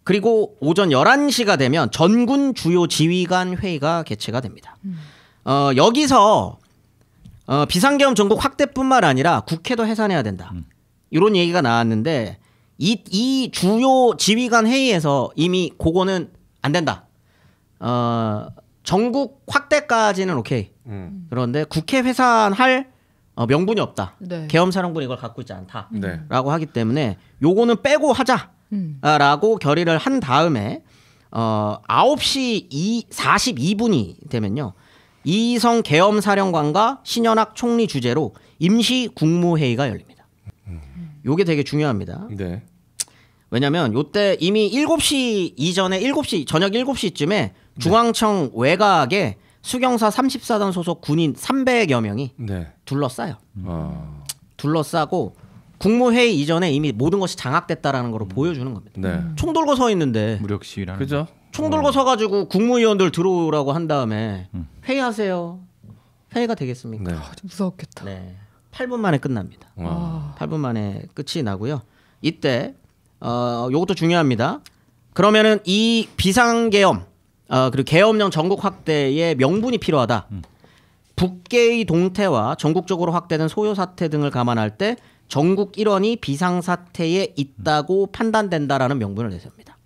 그리고 오전 11시가 되면 전군 주요 지휘관 회의가 개최가 됩니다. 음. 어, 여기서 어, 비상계엄 전국 확대뿐만 아니라 국회도 해산해야 된다. 음. 이런 얘기가 나왔는데 이, 이 주요 지휘관 회의에서 이미 그거는 안 된다. 어, 전국 확대까지는 오케이. 음. 그런데 국회 회산할 어, 명분이 없다. 네. 계엄사령부는 이걸 갖고 있지 않다라고 네. 하기 때문에 요거는 빼고 하자라고 음. 아, 결의를 한 다음에 어, 9시 이 42분이 되면요. 이성 계엄사령관과 신현학 총리 주재로 임시 국무회의가 열립니다. 음. 요게 되게 중요합니다. 네. 왜냐면 요때 이미 7시 이전에 7시 저녁 7시쯤에 중앙청 외곽에 수경사 34단 소속 군인 300여 명이 네. 둘러싸요. 어. 아. 둘러싸고 국무회의 이전에 이미 모든 것이 장악됐다라는 걸 음. 보여주는 겁니다. 네. 총돌고서 있는데 무력 시위라는 그죠? 총돌고 어. 서가지고 국무위원들 들어오라고 한 다음에 음. 회의하세요. 회의가 되겠습니까? 네. 아, 무서웠겠다. 네. 8분 만에 끝납니다. 와. 8분 만에 끝이 나고요. 이때 어, 요것도 중요합니다. 그러면은 이 비상계엄 어, 그리고 계엄령 전국 확대에 명분이 필요하다. 음. 북계의 동태와 전국적으로 확대된 소요 사태 등을 감안할 때 전국 일원이 비상 사태에 있다고 음. 판단된다라는 명분을 내세웁니다.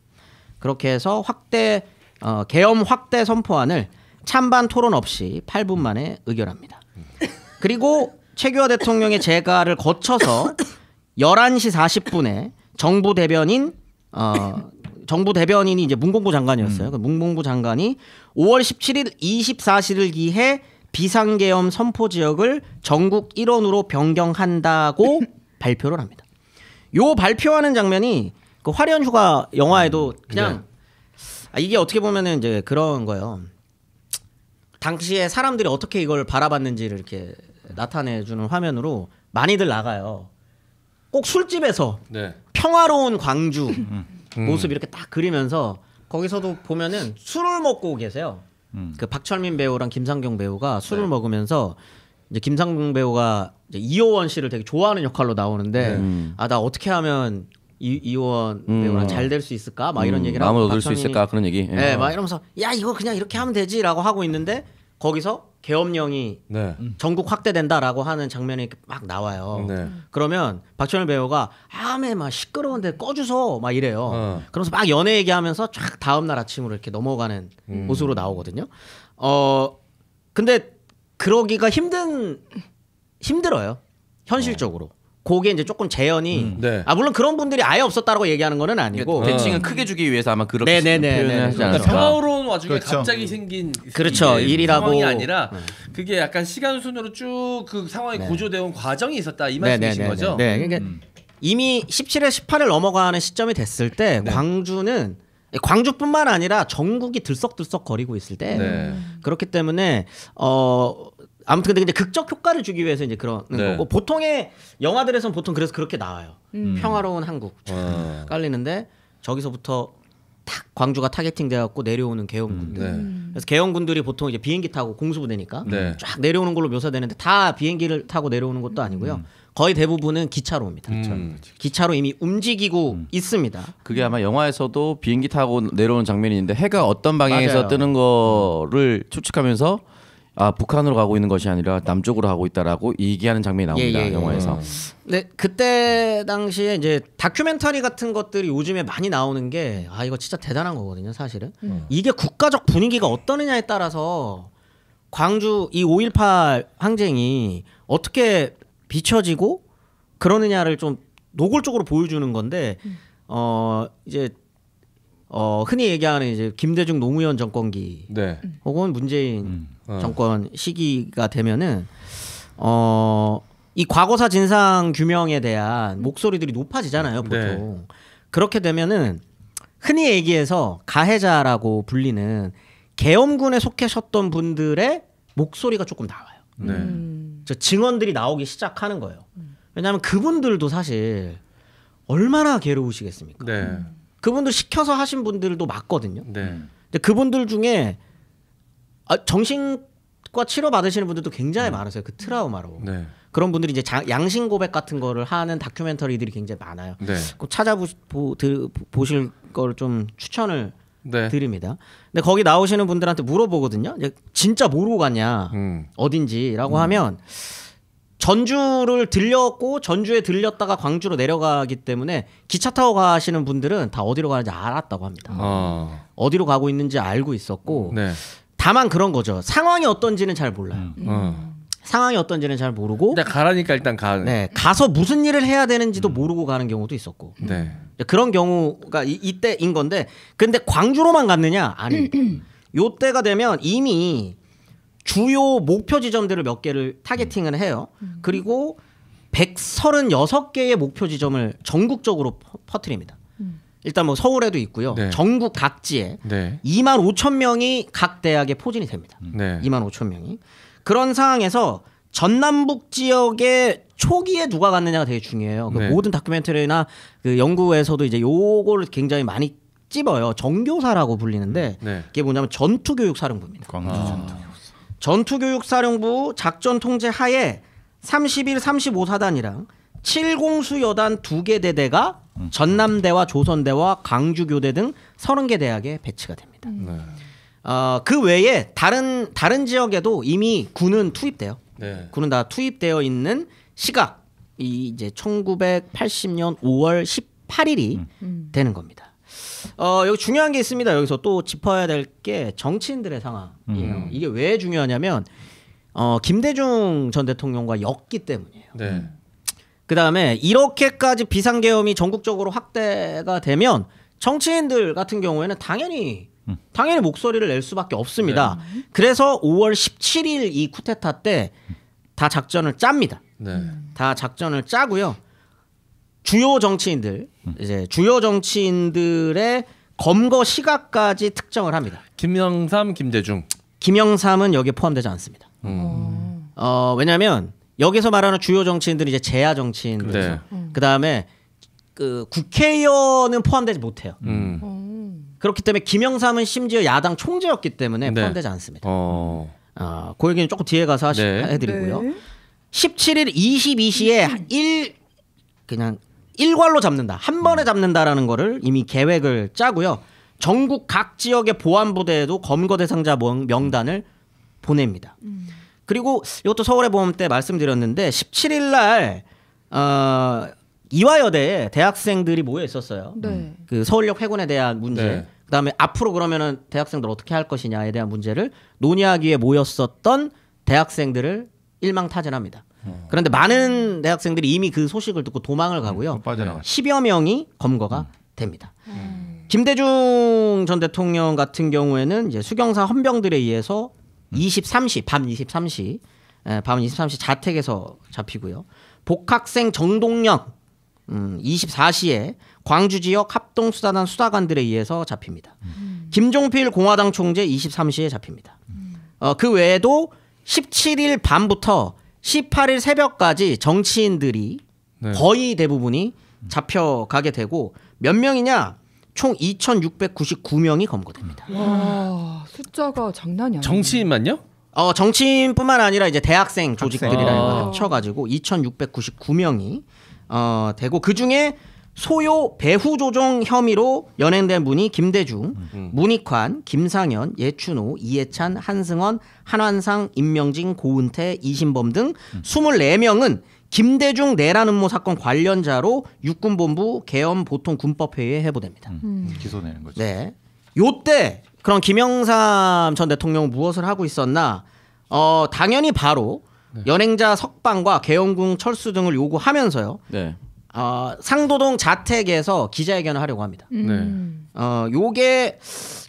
그렇게 해서 확대 어, 계엄 확대 선포안을 찬반 토론 없이 8분 만에 의결합니다. 그리고 최규하 대통령의 재가를 거쳐서 11시 40분에 정부 대변인 어, 정부 대변인이 이제 문공부 장관이었어요. 음. 그 문공부 장관이 5월 17일 24시를 기해 비상계엄 선포 지역을 전국 1원으로 변경한다고 발표를 합니다. 요 발표하는 장면이 그 화려한 휴가 영화에도 음, 네. 그냥 네. 아, 이게 어떻게 보면은 이제 그런 거예요. 당시에 사람들이 어떻게 이걸 바라봤는지를 이렇게 나타내주는 화면으로 많이들 나가요. 꼭 술집에서 네. 평화로운 광주 음. 음. 모습 이렇게 딱 그리면서 거기서도 보면은 술을 먹고 계세요. 음. 그 박철민 배우랑 김상경 배우가 술을 네. 먹으면서 이제 김상경 배우가 이제 이호원 씨를 되게 좋아하는 역할로 나오는데 네. 음. 아나 어떻게 하면 이, 이호원 음. 배우랑 잘 될 수 있을까 막 이런 음. 얘기를 마음을 하고 얻을 박찬민이, 수 있을까 그런 얘기 네, 예. 막 이러면서 야 이거 그냥 이렇게 하면 되지라고 하고 있는데 거기서 계엄령이 네. 전국 확대된다라고 하는 장면이 막 나와요. 네. 그러면 박철현 배우가 아메 막 시끄러운데 꺼주소 막 이래요. 어. 그러면서 막 연애 얘기하면서 쫙 다음 날 아침으로 이렇게 넘어가는 음. 모습으로 나오거든요. 어 근데 그러기가 힘든 힘들어요. 현실적으로. 어. 그게 이제 조금 재현이 음. 네. 아 물론 그런 분들이 아예 없었다라고 얘기하는 거는 아니고 그러니까 대칭은 어. 크게 주기 위해서 아마 그렇게 네네네 네, 네, 네. 그러니까 평화로 와중에 그렇죠. 갑자기 음. 생긴 그렇죠 일이라고 상황이 아니라 네. 그게 약간 시간 순으로 쭉 그 상황이 네. 고조되어 온 과정이 있었다 이 말씀이신 네네네네. 네, 네, 거죠? 네, 그러니까 음. 이미 17에 18을 넘어가는 시점이 됐을 때 네. 광주는 광주뿐만 아니라 전국이 들썩들썩 거리고 있을 때 네. 그렇기 때문에 어 아무튼 근데, 근데 극적 효과를 주기 위해서 이제 그런 네. 거고 보통의 영화들에서는 보통 그래서 그렇게 나와요. 음. 평화로운 한국 와. 어. 깔리는데 저기서부터 탁 광주가 타겟팅돼갖고 내려오는 개엄군들 음, 네. 그래서 개엄군들이 보통 이제 비행기 타고 공수부대니까 네. 쫙 내려오는 걸로 묘사되는데 다 비행기를 타고 내려오는 것도 아니고요. 음. 거의 대부분은 기차로 옵니다. 그렇죠. 음. 그렇죠. 기차로 이미 움직이고 음. 있습니다. 그게 아마 영화에서도 비행기 타고 내려오는 장면이 있는데 해가 어떤 방향에서 맞아요. 뜨는 거를 추측하면서 아 북한으로 가고 있는 것이 아니라 남쪽으로 가고 있다라고 얘기하는 장면이 예, 나옵니다 예, 예, 영화에서. 음. 근 네, 그때 당시에 이제 다큐멘터리 같은 것들이 요즘에 많이 나오는 게 아 이거 진짜 대단한 거거든요 사실은 음. 음. 이게 국가적 분위기가 어떠느냐에 따라서 광주 이 5.18 항쟁이 어떻게 비춰지고 그러느냐를 좀 노골적으로 보여주는 건데 음. 어 이제 어, 흔히 얘기하는 이제 김대중 노무현 정권기 네. 혹은 문재인 음. 정권 어. 시기가 되면은 어, 이 과거사 진상 규명에 대한 목소리들이 높아지잖아요, 네. 보통. 네. 그렇게 되면은 흔히 얘기해서 가해자라고 불리는 계엄군에 속해셨던 분들의 목소리가 조금 나와요. 네. 음. 저 증언들이 나오기 시작하는 거예요. 음. 왜냐하면 그분들도 사실 얼마나 괴로우시겠습니까? 네. 음. 그분들 시켜서 하신 분들도 맞거든요. 네. 근데 그분들 중에 아, 정신과 치료 받으시는 분들도 굉장히 네. 많으세요. 그 트라우마로. 네. 그런 분들이 이제 양심 고백 같은 거를 하는 다큐멘터리들이 굉장히 많아요. 네. 꼭 찾아보실 걸 좀 추천을 네. 드립니다. 근데 거기 나오시는 분들한테 물어보거든요. 진짜 모르고 갔냐, 음. 어딘지라고 음. 하면 전주를 들렸고 전주에 들렸다가 광주로 내려가기 때문에 기차 타고 가시는 분들은 다 어디로 가는지 알았다고 합니다. 아. 어디로 가고 있는지 알고 있었고 네. 다만 그런 거죠. 상황이 어떤지는 잘 몰라요. 음. 음. 어. 상황이 어떤지는 잘 모르고 근데 가라니까 일단 가. 네, 가서 무슨 일을 해야 되는지도 음. 모르고 가는 경우도 있었고. 네. 그런 경우가 이, 때인 건데 근데 광주로만 갔느냐? 아니. 요때가 되면 이미 주요 목표 지점들을 몇 개를 타겟팅을 해요. 음. 그리고 136개의 목표 지점을 전국적으로 퍼트립니다. 음. 일단 뭐 서울에도 있고요. 네. 전국 각지에 네. 2만 5천 명이 각 대학에 포진이 됩니다. 음. 네. 2만 5천 명이. 그런 상황에서 전남북 지역에 초기에 누가 갔느냐가 되게 중요해요. 그 네. 모든 다큐멘터리나 그 연구에서도 이제 요거를 굉장히 많이 찝어요. 정교사라고 불리는데 네. 그게 뭐냐면 전투교육사령부입니다. 광주 전투. 아. 전투교육사령부 작전통제 하에 31, 35사단이랑 7공수 여단 2개 대대가 음. 전남대와 조선대와 강주교대 등 30개 대학에 배치가 됩니다. 음. 네. 어, 그 외에 다른 다른 지역에도 이미 군은 투입되어 네. 군은 다 투입되어 있는 시각 이 이제 1980년 5월 18일이 음. 되는 겁니다. 어, 여기 중요한 게 있습니다. 여기서 또 짚어야 될 게 정치인들의 상황이에요. 음. 이게 왜 중요하냐면 어, 김대중 전 대통령과 엮기 때문이에요. 네. 그 다음에 이렇게까지 비상계엄이 전국적으로 확대가 되면 정치인들 같은 경우에는 당연히 음. 당연히 목소리를 낼 수밖에 없습니다. 네. 그래서 5월 17일 이 쿠데타 때 다 작전을 짭니다. 네. 다 작전을 짜고요. 주요 정치인들 이제 주요 정치인들의 검거 시각까지 특정을 합니다. 김영삼, 김대중. 김영삼은 여기에 포함되지 않습니다. 음. 어, 왜냐하면 여기서 말하는 주요 정치인들은 이제 제야 정치인들. 그렇죠. 네. 그 음. 그다음에 그 국회의원은 포함되지 못해요. 음. 음. 그렇기 때문에 김영삼은 심지어 야당 총재였기 때문에 네. 포함되지 않습니다. 어. 어, 그 얘기는 조금 뒤에 가서 하시, 네. 해드리고요. 네. 17일 22시에 음. 1 그냥 일괄로 잡는다. 한 번에 음. 잡는다라는 거를 이미 계획을 짜고요. 전국 각 지역의 보안부대에도 검거 대상자 명단을 보냅니다. 음. 그리고 이것도 서울의 보험 때 말씀드렸는데 17일 날 어, 이화여대에 대학생들이 모여 있었어요. 네. 음. 그 서울역 회군에 대한 문제. 네. 그다음에 앞으로 그러면은 대학생들 어떻게 할 것이냐에 대한 문제를 논의하기 위해 모였었던 대학생들을 일망타진합니다. 그런데 많은 대학생들이 이미 그 소식을 듣고 도망을 가고요. 음, 빠 10여 명이 검거가 음. 됩니다. 음. 김대중 전 대통령 같은 경우에는 이제 수경사 헌병들에 의해서 23시 밤 23시 예, 밤 23시 자택에서 잡히고요. 복학생 정동영 음, 24시에 광주 지역 합동 수사단 수사관들에 의해서 잡힙니다. 음. 김종필 공화당 총재 23시에 잡힙니다. 음. 어, 그 외에도 17일 밤부터 18일 새벽까지 정치인들이 네. 거의 대부분이 잡혀가게 되고 몇 명이냐? 총 2,699명이 검거됩니다. 와, 숫자가 장난이 아니에요. 정치인만요? 어, 정치인뿐만 아니라 이제 대학생 조직들이랑 아. 합쳐가지고 2,699명이 어, 되고 그 중에 소요 배후 조종 혐의로 연행된 분이 김대중, 음. 음. 문익환, 김상현, 예춘호, 이해찬, 한승원, 한환상, 임명진, 고은태, 이신범 등 음. 24명은 김대중 내란 음모 사건 관련자로 육군본부 개헌 보통 군법회의에 해부됩니다 음, 음. 기소 내는 거죠. 네. 요때 그럼 김영삼 전 대통령은 무엇을 하고 있었나? 어, 당연히 바로 네. 연행자 석방과 개헌군 철수 등을 요구하면서요. 네. 어, 상도동 자택에서 기자회견을 하려고 합니다. 음. 네. 어, 요게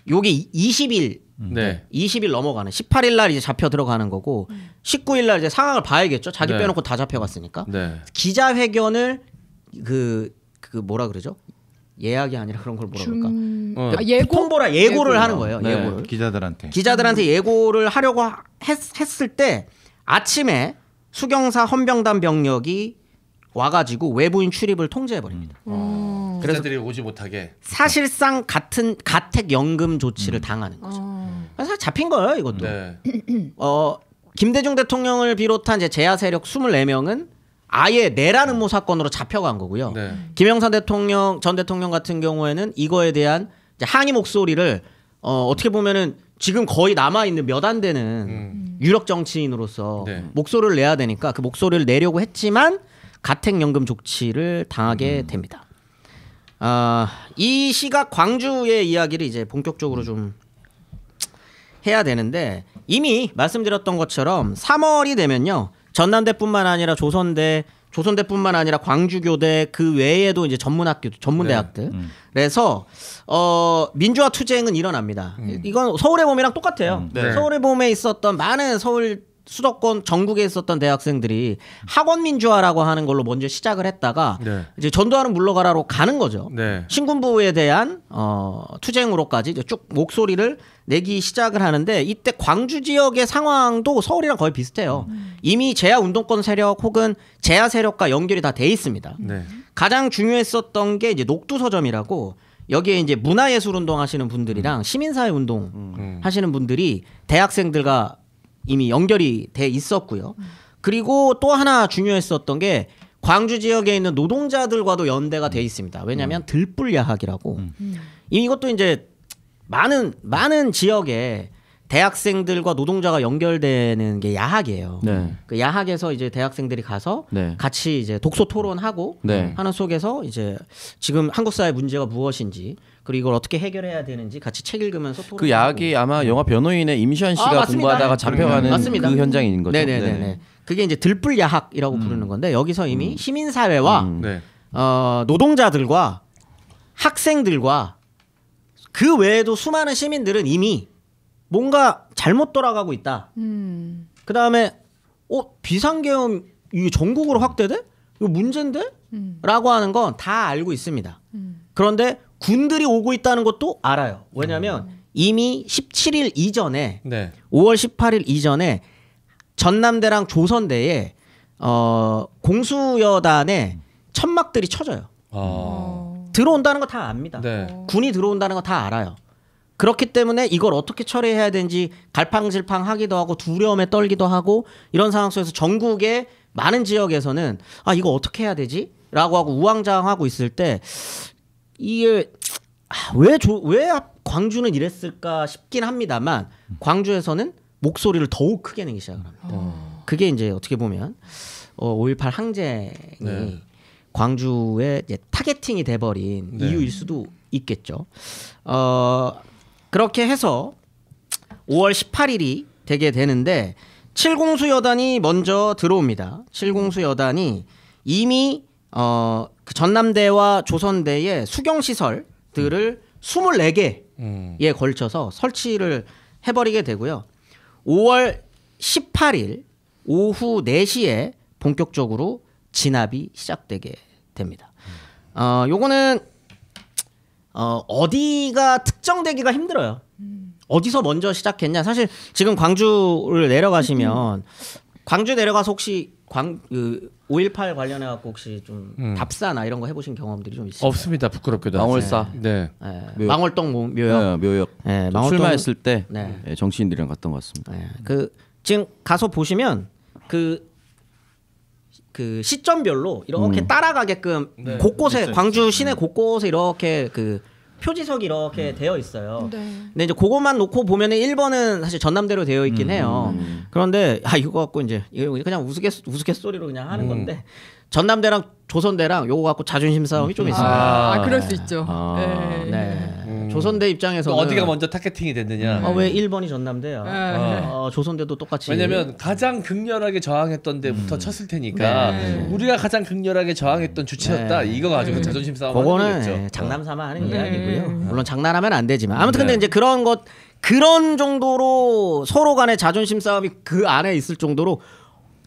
요게 20일 음. 네. 20일 넘어가는 18일 날 이제 잡혀 들어가는 거고 19일 음. 날 이제 상황을 봐야겠죠. 자기 네. 빼놓고 다 잡혀갔으니까 네. 기자회견을 그그 그 뭐라 그러죠? 예약이 아니라 그런 걸 뭐라 그럴까? 어. 아, 예고? 통보라 예고를 예고. 하는 거예요. 네. 예고를 기자들한테 기자들한테 예고를 하려고 했, 했을 때 아침에 수경사 헌병단 병력이 와가지고 외부인 출입을 통제해버립니다. 음. 음. 음. 그래서 들이 오지 못하게 사실상 같은 가택 연금 조치를 음. 당하는 거죠. 음. 그래서 잡힌 거예요 이것도. 네. 어 김대중 대통령을 비롯한 제 제야 세력 24명은 아예 내란 음모 사건으로 잡혀간 거고요. 네. 김영삼 대통령 전 대통령 같은 경우에는 이거에 대한 항의 목소리를 어, 어떻게 보면은 지금 거의 남아 있는 몇 안 되는 음. 유력 정치인으로서 네. 목소리를 내야 되니까 그 목소리를 내려고 했지만 가택연금 조치를 당하게 음. 됩니다. 아, 이 시각 광주의 이야기를 이제 본격적으로 좀 해야 되는데 이미 말씀드렸던 것처럼 3월이 되면요 전남대뿐만 아니라 조선대 조선대뿐만 아니라 광주교대 그 외에도 이제 전문학교 전문대학들그래서 네. 음. 어, 민주화 투쟁은 일어납니다. 음. 이건 서울의 봄이랑 똑같아요. 음. 네. 서울의 봄에 있었던 많은 서울 수도권 전국에 있었던 대학생들이 학원 민주화라고 하는 걸로 먼저 시작을 했다가 네. 이제 전두환은 물러가라로 가는 거죠. 네. 신군부에 대한 어, 투쟁으로까지 쭉 목소리를 내기 시작을 하는데 이때 광주 지역의 상황도 서울이랑 거의 비슷해요. 음. 이미 제야 운동권 세력 혹은 제야 세력과 연결이 다 돼 있습니다. 네. 가장 중요했었던 게 이제 녹두 서점이라고 여기에 이제 문화예술 운동 하시는 분들이랑 음. 시민사회 운동 음. 하시는 분들이 대학생들과 이미 연결이 돼 있었고요. 그리고 또 하나 중요했었던 게 광주 지역에 있는 노동자들과도 연대가 돼 있습니다. 왜냐하면 음. 들불 야학이라고 음. 음. 이것도 이제 많은 많은 지역에 대학생들과 노동자가 연결되는 게 야학이에요. 네. 그 야학에서 이제 대학생들이 가서 네. 같이 이제 독서 토론하고 네. 하는 속에서 이제 지금 한국 사회 문제가 무엇인지 그리고 이걸 어떻게 해결해야 되는지 같이 책 읽으면서 그 야학이 아마 네. 영화 변호인의 임시완 씨가 아, 공부하다가 잡혀가는 네. 맞습니다. 그 현장인 거죠. 네네네. 네, 그게 이제 들불 야학이라고 음. 부르는 건데 여기서 이미 음. 시민 사회와 음. 어, 노동자들과 학생들과 그 외에도 수많은 시민들은 이미 뭔가 잘못 돌아가고 있다. 음. 그 다음에 어 비상계엄 이 전국으로 확대돼? 이거 문제인데? 음. 라고 하는 건 다 알고 있습니다. 음. 그런데 군들이 오고 있다는 것도 알아요. 왜냐하면 음. 이미 17일 이전에 네. 5월 18일 이전에 전남대랑 조선대에 어, 공수여단에 천막들이 쳐져요. 아. 어. 들어온다는 거 다 압니다. 네. 어. 군이 들어온다는 거 다 알아요. 그렇기 때문에 이걸 어떻게 처리해야 되는지 갈팡질팡 하기도 하고 두려움에 떨기도 하고 이런 상황 속에서 전국의 많은 지역에서는 아 이거 어떻게 해야 되지? 라고 하고 우왕좌왕하고 있을 때 이게 왜왜 아, 왜 광주는 이랬을까 싶긴 합니다만 광주에서는 목소리를 더욱 크게 내기 시작을 합니다. 어. 그게 이제 어떻게 보면 어, 5.18 항쟁이 네. 광주의 타겟팅이 돼버린 네. 이유일 수도 있겠죠. 어, 그렇게 해서 5월 18일이 되게 되는데 칠공수 여단이 먼저 들어옵니다. 칠공수 여단이 이미 어, 그 전남대와 조선대의 수경 시설들을 24개에 음. 음. 걸쳐서 설치를 해버리게 되고요. 5월 18일 오후 4시에 본격적으로 진압이 시작되게 됩니다. 음. 어, 요거는 어, 어디가 특정되기가 힘들어요. 어디서 먼저 시작했냐? 사실 지금 광주를 내려가시면 광주 내려가서 혹시 광 그 5.18 관련해 갖고 혹시 좀 음. 답사나 이런 거 해보신 경험들이 좀 있어요? 없습니다. 부끄럽게도 망월사. 네. 네. 네. 망월동 모, 묘역. 네, 묘역. 네, 망월동... 출마했을 때 네. 예, 정치인들이랑 갔던 것 같습니다. 그 지금 가서 보시면 그그 시점별로 이렇게 음. 따라가게끔 네. 곳곳에 있어요. 그렇죠. 광주 네. 시내 곳곳에 이렇게 그 표지석 이렇게 음. 되어 있어요. 네. 근데 이제 그것만 놓고 보면은 1번은 사실 전남대로 되어 있긴 음. 해요. 음. 그런데 아 이거 갖고 이제 이거 그냥 우스갯 우스갯소리로 그냥 하는 음. 건데 전남대랑 조선대랑 요거 갖고 자존심 싸움이 좀 음. 있습니다. 아, 아 그럴 수 있죠. 아, 네. 네. 음. 조선대 입장에서 그러니까 어디가 먼저 타겟팅이 됐느냐. 음. 아, 왜 1번이 전남대야? 네. 아, 네. 어, 조선대도 똑같이. 왜냐면 가장 극렬하게 저항했던 데부터 음. 쳤을 테니까 네. 우리가 가장 극렬하게 저항했던 주체였다. 네. 이거 가지고 음. 자존심 싸움 하는 거죠. 장남삼아 하는 이야기고요. 물론 장난하면 안 되지만 아무튼 근데 네. 이제 그런 것 그런 정도로 서로 간의 자존심 싸움이 그 안에 있을 정도로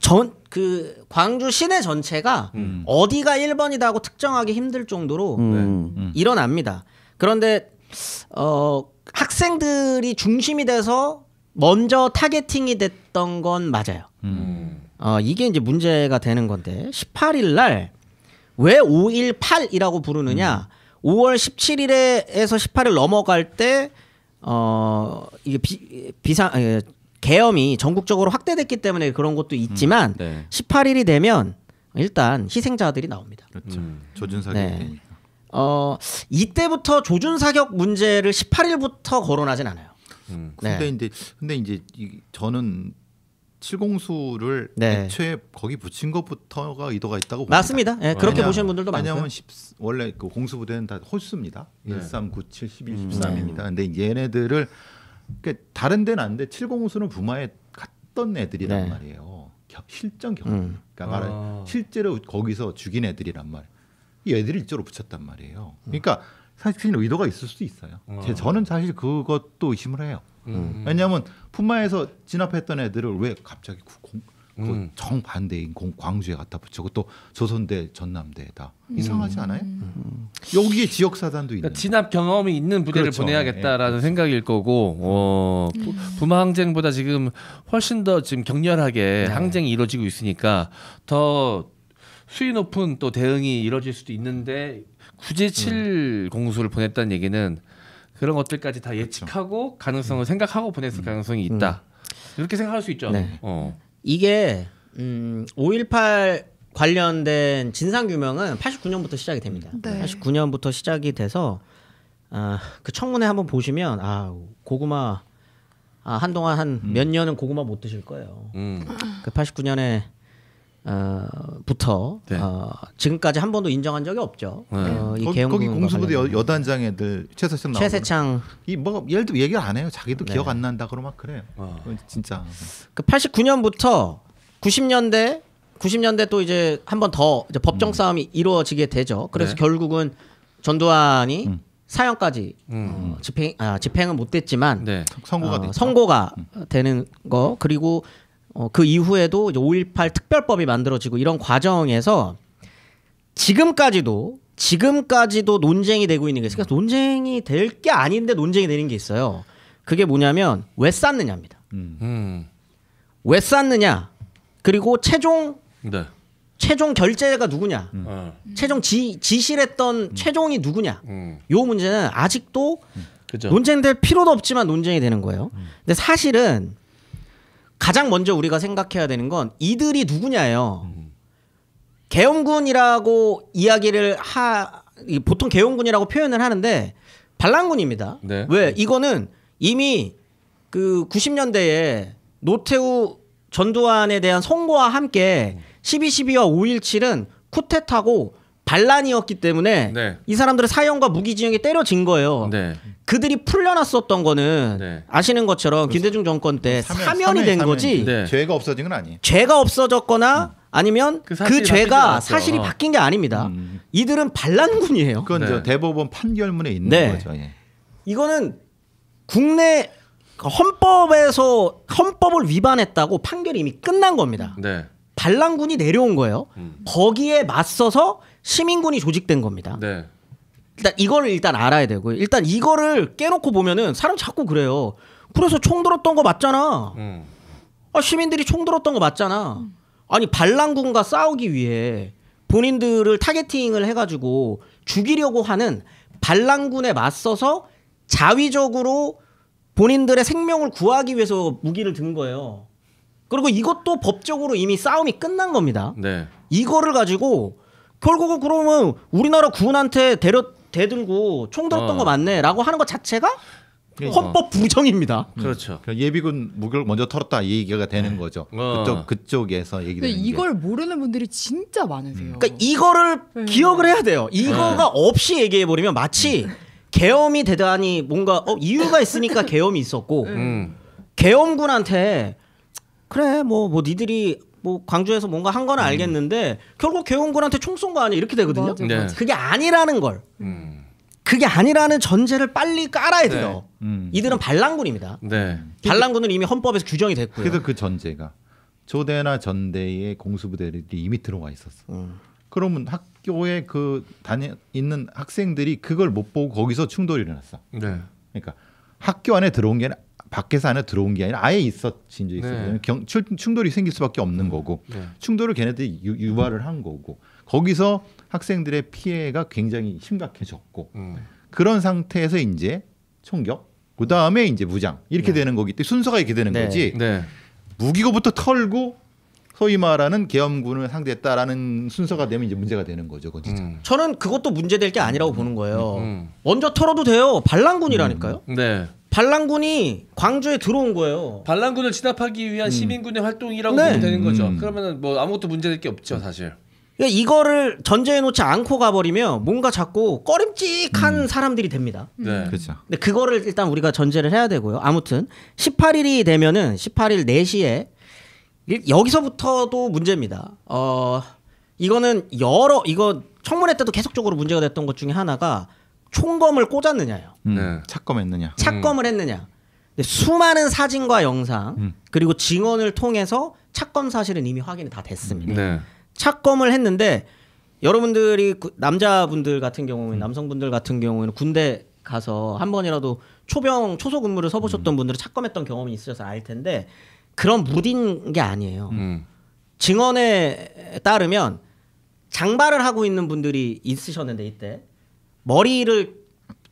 전그 광주 시내 전체가 음. 어디가 1번이다고 특정하기 힘들 정도로 음. 네. 음. 일어납니다. 그런데 어 학생들이 중심이 돼서 먼저 타겟팅이 됐던 건 맞아요. 음. 어, 이게 이제 문제가 되는 건데 18일 날 왜 518이라고 부르느냐? 음. 5월 17일에서 18일 넘어갈 때 어, 이게 비, 비상 아 계엄이 전국적으로 확대됐기 때문에 그런 것도 있지만 음, 네. 18일이 되면 일단 희생자들이 나옵니다. 그렇죠. 음. 음. 조준 사격. 네. 어 이때부터 조준 사격 문제를 18일부터 거론하진 않아요. 음. 근데 네. 이제 근데 이제 저는 칠공수를 네. 애초에 거기 붙인 것부터가 의도가 있다고 봅니다. 맞습니다. 네, 그렇게 보시는 분들도 많고요. 왜냐하면 10, 원래 그 공수부대는 다 홀수입니다. 네. 13, 97, 11, 13입니다. 음. 네. 근데 얘네들을 그러니까 다른 데는 안 돼. 705수는 부마에 갔던 애들이란 네. 말이에요. 겨, 실전 경험. 음. 그러니까 말하 아. 실제로 거기서 죽인 애들이란 말. 이 애들을 일조로 붙였단 말이에요. 음. 그러니까 사실 의도가 있을 수도 있어요. 아. 제, 저는 사실 그것도 의심을 해요. 음. 왜냐하면 푸마에서 진압했던 애들을 왜 갑자기 공, 그 음. 그 정반대인 공, 광주에 갖다 붙이고 또 조선대 전남대에다 음. 이상하지 않아요? 음. 음. 여기에 지역 사단도 있는 그러니까 진압 경험이 있는 부대를 그렇죠. 보내야겠다라는 예. 생각일 거고 그렇죠. 어, 음. 부마 항쟁보다 지금 훨씬 더 지금 격렬하게 네. 항쟁이 이루어지고 있으니까 더 수위 높은 또 대응이 이루어질 수도 있는데 굳이 칠 음. 공수를 보냈다는 얘기는 그런 것들까지 다 그렇죠. 예측하고 그렇죠. 가능성을 생각하고 보냈을 가능성이 있다. 이렇게 생각할 수 있죠. 네. 어. 이게 음, 5.18 관련된 진상 규명은 89년부터 시작이 됩니다. 네. 89년부터 시작이 돼서 아, 그 청문회 한번 보시면 아 고구마 아, 한동안 한 몇 년은 고구마 못 드실 거예요. 음. 그 89년에 어, 부터 네. 어, 지금까지 한 번도 인정한 적이 없죠. 네. 어, 이 거, 거기 공수부대 여, 단장 애들 최세창 나오고 최세창 이뭐 예를 들어 얘기를 안 해요. 자기도 네. 기억 안 난다 그러면 그래요. 어. 진짜 그 89년부터 90년대 90년대 또 이제 한 번 더 법정 음. 싸움이 음. 이루어지게 되죠. 그래서 네. 결국은 전두환이 음. 사형까지 음. 어, 집행 아, 집행은 못됐지만 네. 선고가 어, 선고가 음. 되는 거 그리고 어, 그 이후에도 5.18 특별법이 만들어지고 이런 과정에서 지금까지도 지금까지도 논쟁이 되고 있는 게 있어요. 그러니까 논쟁이 될 게 아닌데 논쟁이 되는 게 있어요. 그게 뭐냐면 왜쌓느냐입니다 음. 왜쌓느냐 그리고 최종 네. 최종 결제가 누구냐 음. 어. 최종 지, 지실했던 음. 최종이 누구냐 음. 요 문제는 아직도 음. 그죠. 논쟁될 필요도 없지만 논쟁이 되는 거예요. 음. 근데 사실은 가장 먼저 우리가 생각해야 되는 건 이들이 누구냐예요. 개헌군이라고 이야기를 하 보통 개헌군이라고 표현을 하는데 반란군입니다. 네. 왜 이거는 이미 그 90년대에 노태우 전두환에 대한 선고와 함께 12.12와 5.17은 쿠데타고 반란이었기 때문에 네. 이 사람들의 사형과 무기징역이 때려진 거예요. 네. 그들이 풀려났었던 거는 네. 아시는 것처럼 김대중 정권 때 사면, 사면이 사면, 된 사면. 거지. 네. 죄가 없어진 건 아니에요. 죄가 없어졌거나 음. 아니면 그, 그 죄가 사실이 어. 바뀐 게 아닙니다. 음. 이들은 반란군이에요. 그건 저 네. 대법원 판결문에 있는 네. 거죠. 예. 이거는 국내 헌법에서 헌법을 위반했다고 판결이 이미 끝난 겁니다. 반란군이 내려온 거예요. 음. 거기에 맞서서 시민군이 조직된 겁니다. 네. 일단 이거를 일단 알아야 되고 일단 이거를 깨놓고 보면은 사람 자꾸 그래요. 그래서 총 들었던 거 맞잖아. 음. 아, 시민들이 총 들었던 거 맞잖아. 음. 아니 반란군과 싸우기 위해 본인들을 타겟팅을 해가지고 죽이려고 하는 반란군에 맞서서 자위적으로 본인들의 생명을 구하기 위해서 무기를 든 거예요. 그리고 이것도 법적으로 이미 싸움이 끝난 겁니다. 네. 이거를 가지고 결국은 그러면 우리나라 군한테 대려 대들고 총 들었던 어. 거 맞네라고 하는 것 자체가 그러니까. 헌법 부정입니다. 음. 그렇죠. 그러니까 예비군 무기를 먼저 털었다 이 얘기가 되는 거죠. 어. 그쪽 그쪽에서 얘기 되는 이걸 게. 모르는 분들이 진짜 많으세요. 그러니까 이거를 네. 기억을 해야 돼요. 이거가 네. 없이 얘기해 버리면 마치 계엄이 대단히 뭔가 어, 이유가 있으니까 계엄이 있었고 네. 음. 계엄군한테 그래 뭐뭐 뭐 니들이 뭐 광주에서 뭔가 한 거는 음. 알겠는데 결국 개원군한테 총 쏜 거 아니야 이렇게 되거든요. 맞아, 네. 맞아. 그게 아니라는 걸. 음. 그게 아니라는 전제를 빨리 깔아야 돼요. 네. 음. 이들은 반란군입니다. 네. 반란군은 이미 헌법에서 규정이 됐고요. 그래서 그 전제가 조대나 전대의 공수부대들이 이미 들어와 있었어. 음. 그러면 학교에 그 다니 있는 학생들이 그걸 못 보고 거기서 충돌이 일어났어. 네. 그러니까 학교 안에 들어온 게 밖에서 안에 들어온 게 아니라 아예 있었진 적 있어요. 네. 충돌이 생길 수밖에 없는 음. 거고 네. 충돌을 걔네들이 유, 발을한 거고 거기서 학생들의 피해가 굉장히 심각해졌고 음. 그런 상태에서 이제 총격 그 다음에 이제 무장 이렇게 네. 되는 거기 때문에 순서가 이렇게 되는 네. 거지 네. 무기고부터 털고 소위 말하는 계엄군을 상대했다라는 순서가 되면 이제 문제가 되는 거죠, 그 진짜. 음. 저는 그것도 문제될 게 아니라고 음. 보는 거예요. 음, 음. 먼저 털어도 돼요. 반란군이라니까요. 네. 반란군이 광주에 들어온 거예요. 반란군을 진압하기 위한 음. 시민군의 활동이라고 네. 보면 되는 거죠. 음. 그러면 뭐 아무것도 문제될 게 없죠, 사실. 그러니까 이거를 전제해 놓지 않고 가버리면 뭔가 자꾸 꺼림칙한 음. 사람들이 됩니다. 네. 음. 그죠 근데 그거를 일단 우리가 전제를 해야 되고요. 아무튼 18일이 되면은 18일 4시에 일- 여기서부터도 문제입니다. 어 이거는 여러 이거 청문회 때도 계속적으로 문제가 됐던 것 중에 하나가 총검을 꽂았느냐요. 음. 네. 착검했느냐. 음. 착검을 했느냐. 수많은 사진과 영상 음. 그리고 증언을 통해서 착검 사실은 이미 확인이 다 됐습니다. 네. 착검을 했는데 여러분들이 그 남자분들 같은 경우는 남성분들 같은 경우에는 군대 가서 한 번이라도 초병 초소 근무를 서보셨던 분들은 착검했던 경험이 있으셔서 알 텐데 그런 무딘 게 아니에요. 음. 증언에 따르면 장발을 하고 있는 분들이 있으셨는데 이때 머리를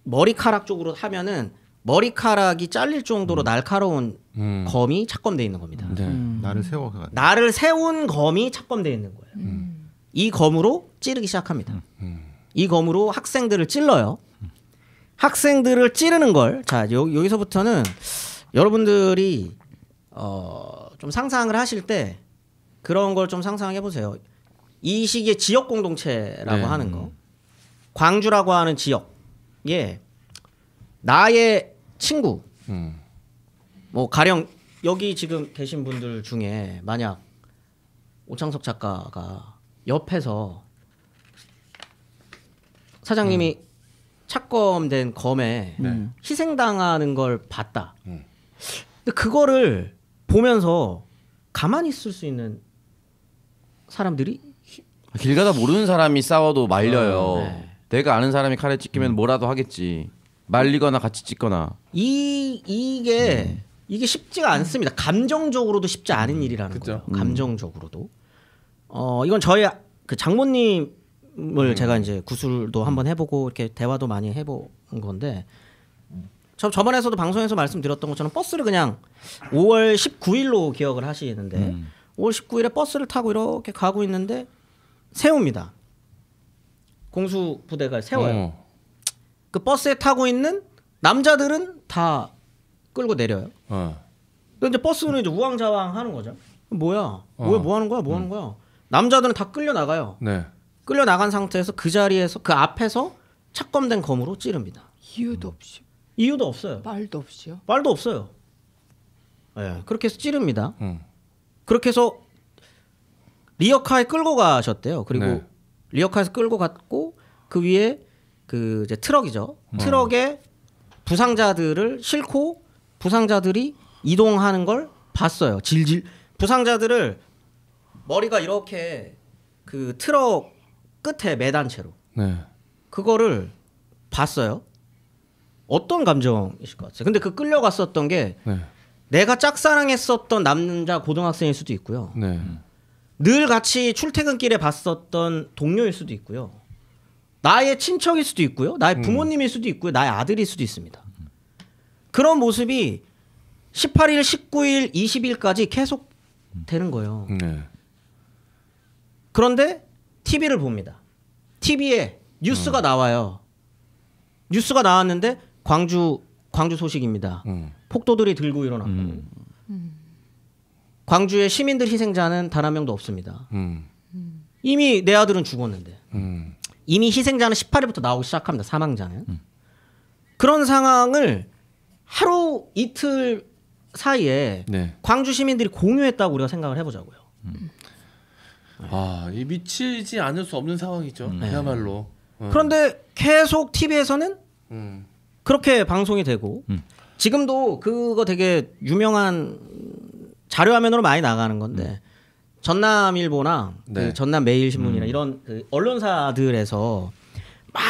머리카락 쪽으로 하면은 머리카락이 잘릴 정도로 음. 날카로운 음. 검이 착검돼 있는 겁니다. 네. 음. 나를 세워 나를 세운 검이 착검돼 있는 거예요. 음. 이 검으로 찌르기 시작합니다. 음. 음. 이 검으로 학생들을 찔러요. 학생들을 찌르는 걸 자 여기서부터는 여러분들이 어, 좀 상상을 하실 때 그런 걸 좀 상상해 보세요. 이 시기에 지역 공동체라고 네. 하는 거. 광주라고 하는 지역 예. 나의 친구 음. 뭐 가령 여기 지금 계신 분들 중에 만약 오창석 작가가 옆에서 사장님이 음. 착검된 검에 네. 희생당하는 걸 봤다. 음. 근데 그거를 보면서 가만히 있을 수 있는 사람들이 길 가다 모르는 사람이 싸워도 말려요. 어, 네. 내가 아는 사람이 칼에 찍히면 음. 뭐라도 하겠지. 말리거나 같이 찍거나. 이 이게 음. 이게 쉽지가 않습니다. 감정적으로도 쉽지 않은 음. 일이라는 그쵸? 거예요. 음. 감정적으로도. 어 이건 저희 아, 그 장모님을 음. 제가 이제 구술도 한번 해보고 이렇게 대화도 많이 해본 건데 저 저번에서도 방송에서 말씀드렸던 것처럼 버스를 그냥 5월 19일로 기억을 하시는데 음. 5월 19일에 버스를 타고 이렇게 가고 있는데 세웁니다. 공수 부대가 세워요. 어. 그 버스에 타고 있는 남자들은 다 끌고 내려요. 어. 근데 이제 버스는 이제 우왕좌왕 하는 거죠. 뭐야? 어. 뭐야? 뭐 하는 거야? 뭐 하는 음. 거야? 남자들은 다 끌려 나가요. 네. 끌려 나간 상태에서 그 자리에서 그 앞에서 착검된 검으로 찌릅니다. 이유도 없이. 이유도 없어요. 말도 없이요. 말도 없어요. 예, 네, 그렇게 해서 찌릅니다. 음. 그렇게 해서 리어카에 끌고 가셨대요. 그리고 네. 리어카에서 끌고 갔고 그 위에 그 이제 트럭이죠. 음. 트럭에 부상자들을 싣고 부상자들이 이동하는 걸 봤어요. 질질 부상자들을 머리가 이렇게 그 트럭 끝에 매단 채로 네. 그거를 봤어요. 어떤 감정이실 것 같아요? 근데 그 끌려갔었던 게 네. 내가 짝사랑했었던 남자 고등학생일 수도 있고요. 네. 음. 늘 같이 출퇴근길에 봤었던 동료일 수도 있고요. 나의 친척일 수도 있고요. 나의 음. 부모님일 수도 있고요. 나의 아들일 수도 있습니다. 그런 모습이 18일, 19일, 20일까지 계속 되는 거예요. 네. 그런데 TV를 봅니다. TV에 뉴스가 음. 나와요. 뉴스가 나왔는데 광주 광주 소식입니다. 음. 폭도들이 들고 일어났고 음. 광주의 시민들 희생자는 단 한 명도 없습니다. 음. 이미 내 아들은 죽었는데 음. 이미 희생자는 18일부터 나오기 시작합니다. 사망자는 음. 그런 상황을 하루 이틀 사이에 네. 광주 시민들이 공유했다고 우리가 생각을 해보자고요. 네. 음. 아이 미치지 않을 수 없는 상황이죠. 음. 네. 그야말로. 음. 그런데 계속 TV에서는 그렇게 방송이 되고 지금도 그거 되게 유명한 자료 화면으로 많이 나가는 건데 음. 전남일보나 그 네. 전남매일신문이나 음. 이런 그 언론사들에서 막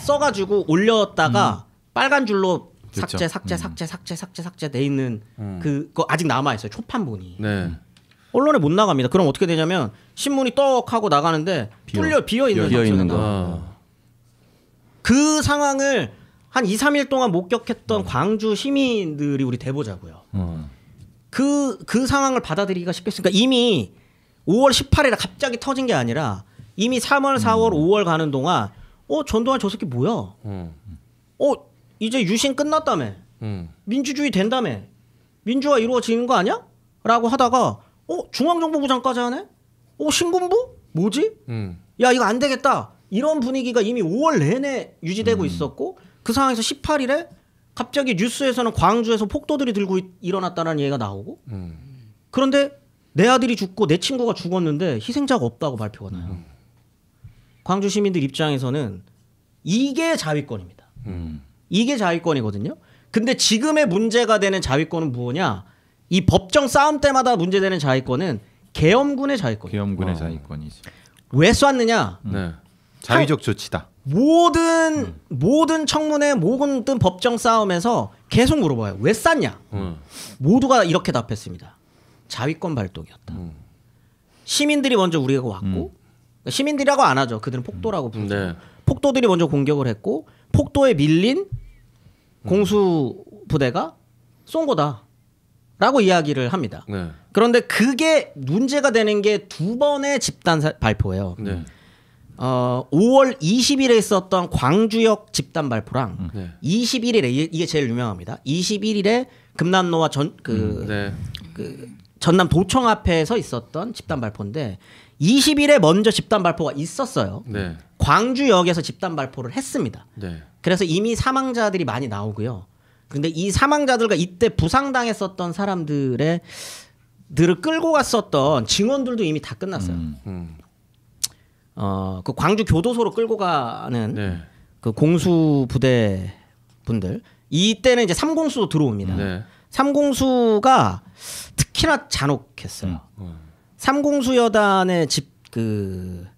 써가지고 올렸다가 음. 빨간 줄로 삭제, 삭제, 삭제, 삭제, 삭제, 삭제 돼 있는 그, 그거 아직 남아 있어요. 초판본이. 네. 언론에 못 나갑니다. 그럼 어떻게 되냐면 신문이 떡 하고 나가는데 비어. 뚫려 비어 있는 비어 있는 거. 어. 그 상황을 한 2, 3일 동안 목격했던 광주 시민들이 우리 대보자고요. 어. 그, 그 상황을 받아들이기가 쉽겠습니까? 이미 5월 18일에 갑자기 터진 게 아니라 이미 3월, 4월, 음. 5월 가는 동안 어, 전두환 저 새끼 뭐야? 음. 어, 이제 유신 끝났다며. 음. 민주주의 된다며. 민주화 이루어지는 거 아니야? 라고 하다가 어, 중앙정보부 장까지 하네? 어, 신군부? 뭐지? 음. 야, 이거 안 되겠다. 이런 분위기가 이미 5월 내내 유지되고 음. 있었고 그 상황에서 18일에 갑자기 뉴스에서는 광주에서 폭도들이 들고 일어났다는 얘기가 나오고 음. 그런데 내 아들이 죽고 내 친구가 죽었는데 희생자가 없다고 발표가 나요. 음. 광주 시민들 입장에서는 이게 자위권입니다. 음. 이게 자위권이거든요. 근데 지금의 문제가 되는 자위권은 뭐냐? 이 법정 싸움 때마다 문제되는 자위권은 계엄군의 자위권. 계엄군의 어. 자위권이지. 왜 쐈느냐? 네. 자위적 조치다. 모든 음. 모든 청문회 모든 법정 싸움에서 계속 물어봐요. 왜 쌌냐? 음. 모두가 이렇게 답했습니다. 자위권 발동이었다. 음. 시민들이 먼저 우리가 왔고 음. 그러니까 시민들이라고 안 하죠. 그들은 폭도라고 음. 부르죠. 네. 폭도들이 먼저 공격을 했고 폭도에 밀린 음. 공수 부대가 쏜 거다. 라고 이야기를 합니다. 네. 그런데 그게 문제가 되는 게 두 번의 집단 발표예요. 네. 어, 5월 20일에 있었던 광주역 집단 발포랑 음. 네. 21일에 이게 제일 유명합니다. 21일에 금남로와 전그 음, 네. 그 전남 도청 앞에서 있었던 집단 발포인데 20일에 먼저 집단 발포가 있었어요. 네. 광주역에서 집단 발포를 했습니다. 네. 그래서 이미 사망자들이 많이 나오고요. 근데 이 사망자들과 이때 부상당했었던 사람들의 들을 끌고 갔었던 증언들도 이미 다 끝났어요. 음, 음. 어, 그 광주 교도소로 끌고 가는 네. 그 공수 부대 분들 이때는 이제 삼공수도 들어옵니다. 네. 삼공수가 특히나 잔혹했어요. 음. 음. 삼공수 여단의 집그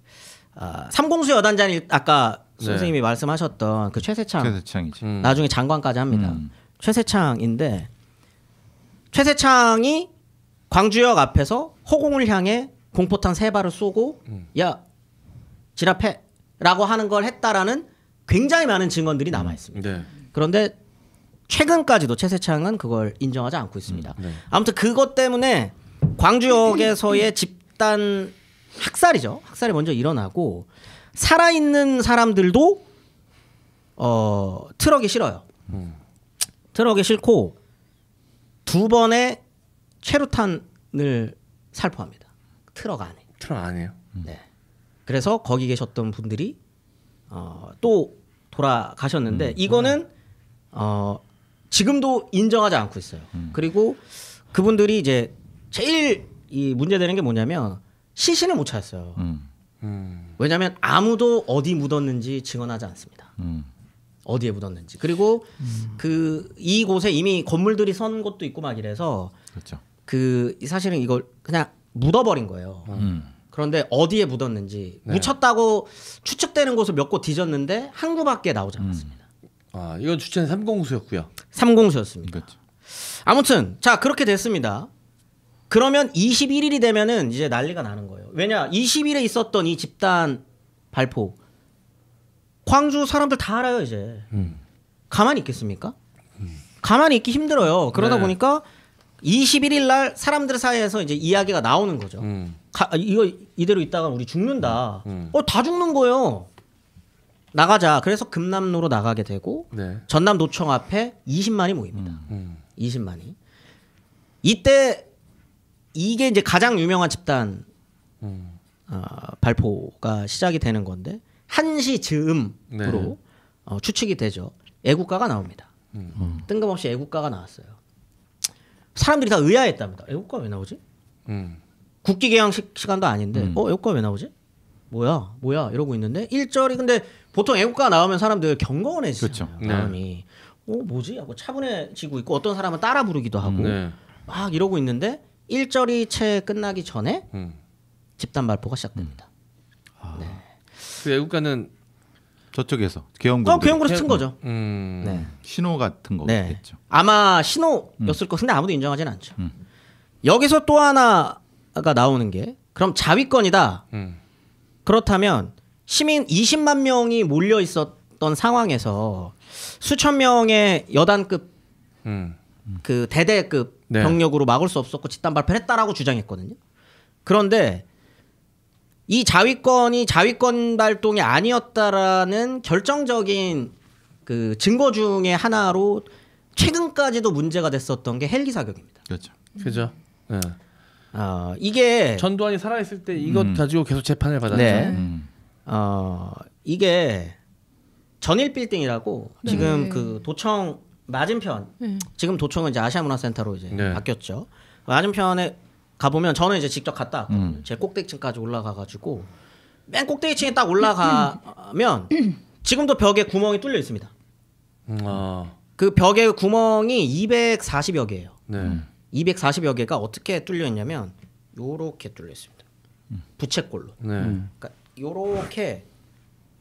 아, 삼공수 여단장이 아까 네. 선생님이 말씀하셨던 그 최세창 최세창이지. 음. 나중에 장관까지 합니다. 음. 최세창인데 최세창이 광주역 앞에서 허공을 향해 공포탄 세 발을 쏘고 음. 야 진압해라고 하는 걸 했다라는 굉장히 많은 증언들이 음. 남아 있습니다. 네. 그런데 최근까지도 최세창은 그걸 인정하지 않고 있습니다. 음. 네. 아무튼 그것 때문에 광주역에서의 집단 학살이죠. 학살이 먼저 일어나고 살아있는 사람들도 어, 트럭이 싫어요. 음. 트럭이 싫고 두 번의 최루탄을 살포합니다. 트럭 안에. 트럭 안에요? 음. 그래서 거기 계셨던 분들이 어, 또 돌아가셨는데 음. 이거는 음. 어, 지금도 인정하지 않고 있어요. 음. 그리고 그분들이 이제 제일 이 문제되는 게 뭐냐면 시신을 못 찾았어요. 음. 음. 왜냐하면 아무도 어디 묻었는지 증언하지 않습니다. 음. 어디에 묻었는지 그리고 그 이곳에 이미 건물들이 선 곳도 있고 막 이래서 그렇죠. 그 사실은 이걸 그냥 묻어버린 거예요. 그런데 어디에 묻었는지 네. 묻혔다고 추측되는 곳을 몇 곳 뒤졌는데 한 구밖에 나오지 음. 않았습니다. 음. 아 이건 추천 삼공수였고요. 삼공수였습니다. 그렇죠. 아무튼 자 그렇게 됐습니다. 그러면 21일이 되면은 이제 난리가 나는 거예요. 왜냐 20일에 있었던 이 집단 발포 광주 사람들 다 알아요 이제. 음. 가만히 있겠습니까? 음. 가만히 있기 힘들어요. 그러다 네. 보니까 21일 날 사람들 사이에서 이제 이야기가 나오는 거죠. 음. 가, 아, 이거 이대로 있다가 우리 죽는다. 음. 어, 다 죽는 거예요. 나가자. 그래서 금남로로 나가게 되고 네. 전남 노총 앞에 20만이 모입니다. 음. 20만이. 음. 이때 이게 이제 가장 유명한 집단 음. 어, 발포가 시작이 되는 건데 한시 즈음으로 네. 어, 추측이 되죠. 애국가가 나옵니다. 음. 뜬금없이 애국가가 나왔어요. 사람들이 다 의아했답니다. 애국가 왜 나오지? 음. 국기 개항 시, 간도 아닌데 음. 어 애국가 왜 나오지? 뭐야 뭐야 이러고 있는데 1절이 근데 보통 애국가 나오면 사람들 경건해지잖아요. 그렇죠. 마음이 네. 어 뭐지 하고 차분해지고 있고 어떤 사람은 따라 부르기도 하고 네. 막 이러고 있는데 1절이 채 끝나기 전에 음. 집단 발포가 시작됩니다. 아. 네. 그 애국가는 저쪽에서 계엄군. 어, 계엄군에서 거죠. 음... 네. 신호 같은 거겠죠. 네. 아마 신호였을 음. 것인데 아무도 인정하진 않죠. 음. 여기서 또 하나가 나오는 게 그럼 자위권이다. 음. 그렇다면 시민 20만 명이 몰려 있었던 상황에서 수천 명의 여단급 음. 그 대대급 네. 병력으로 막을 수 없었고 집단 발표했다라고 주장했거든요. 그런데 이 자위권이 자위권 발동이 아니었다라는 결정적인 그 증거 중의 하나로 최근까지도 문제가 됐었던 게 헬기 사격입니다. 그렇죠. 그죠. 네. 어, 이게 전두환이 살아있을 때 이것 음. 가지고 계속 재판을 받았죠. 네. 음. 어, 이게 전일 빌딩이라고 네. 지금 네. 그 도청 맞은편 네. 지금 도청은 이제 아시아문화센터로 이제 네. 바뀌었죠. 맞은편에 가보면 저는 이제 직접 갔다 왔거든요. 음. 제 꼭대기층까지 올라가가지고 맨 꼭대기층에 딱 올라가면 음, 음. 지금도 벽에 구멍이 뚫려 있습니다. 음, 아. 그 벽에 구멍이 240여 개예요. 네. 240여 개가 어떻게 뚫려 있냐면 요렇게 뚫려 있습니다. 부채꼴로. 네. 그러니까 요렇게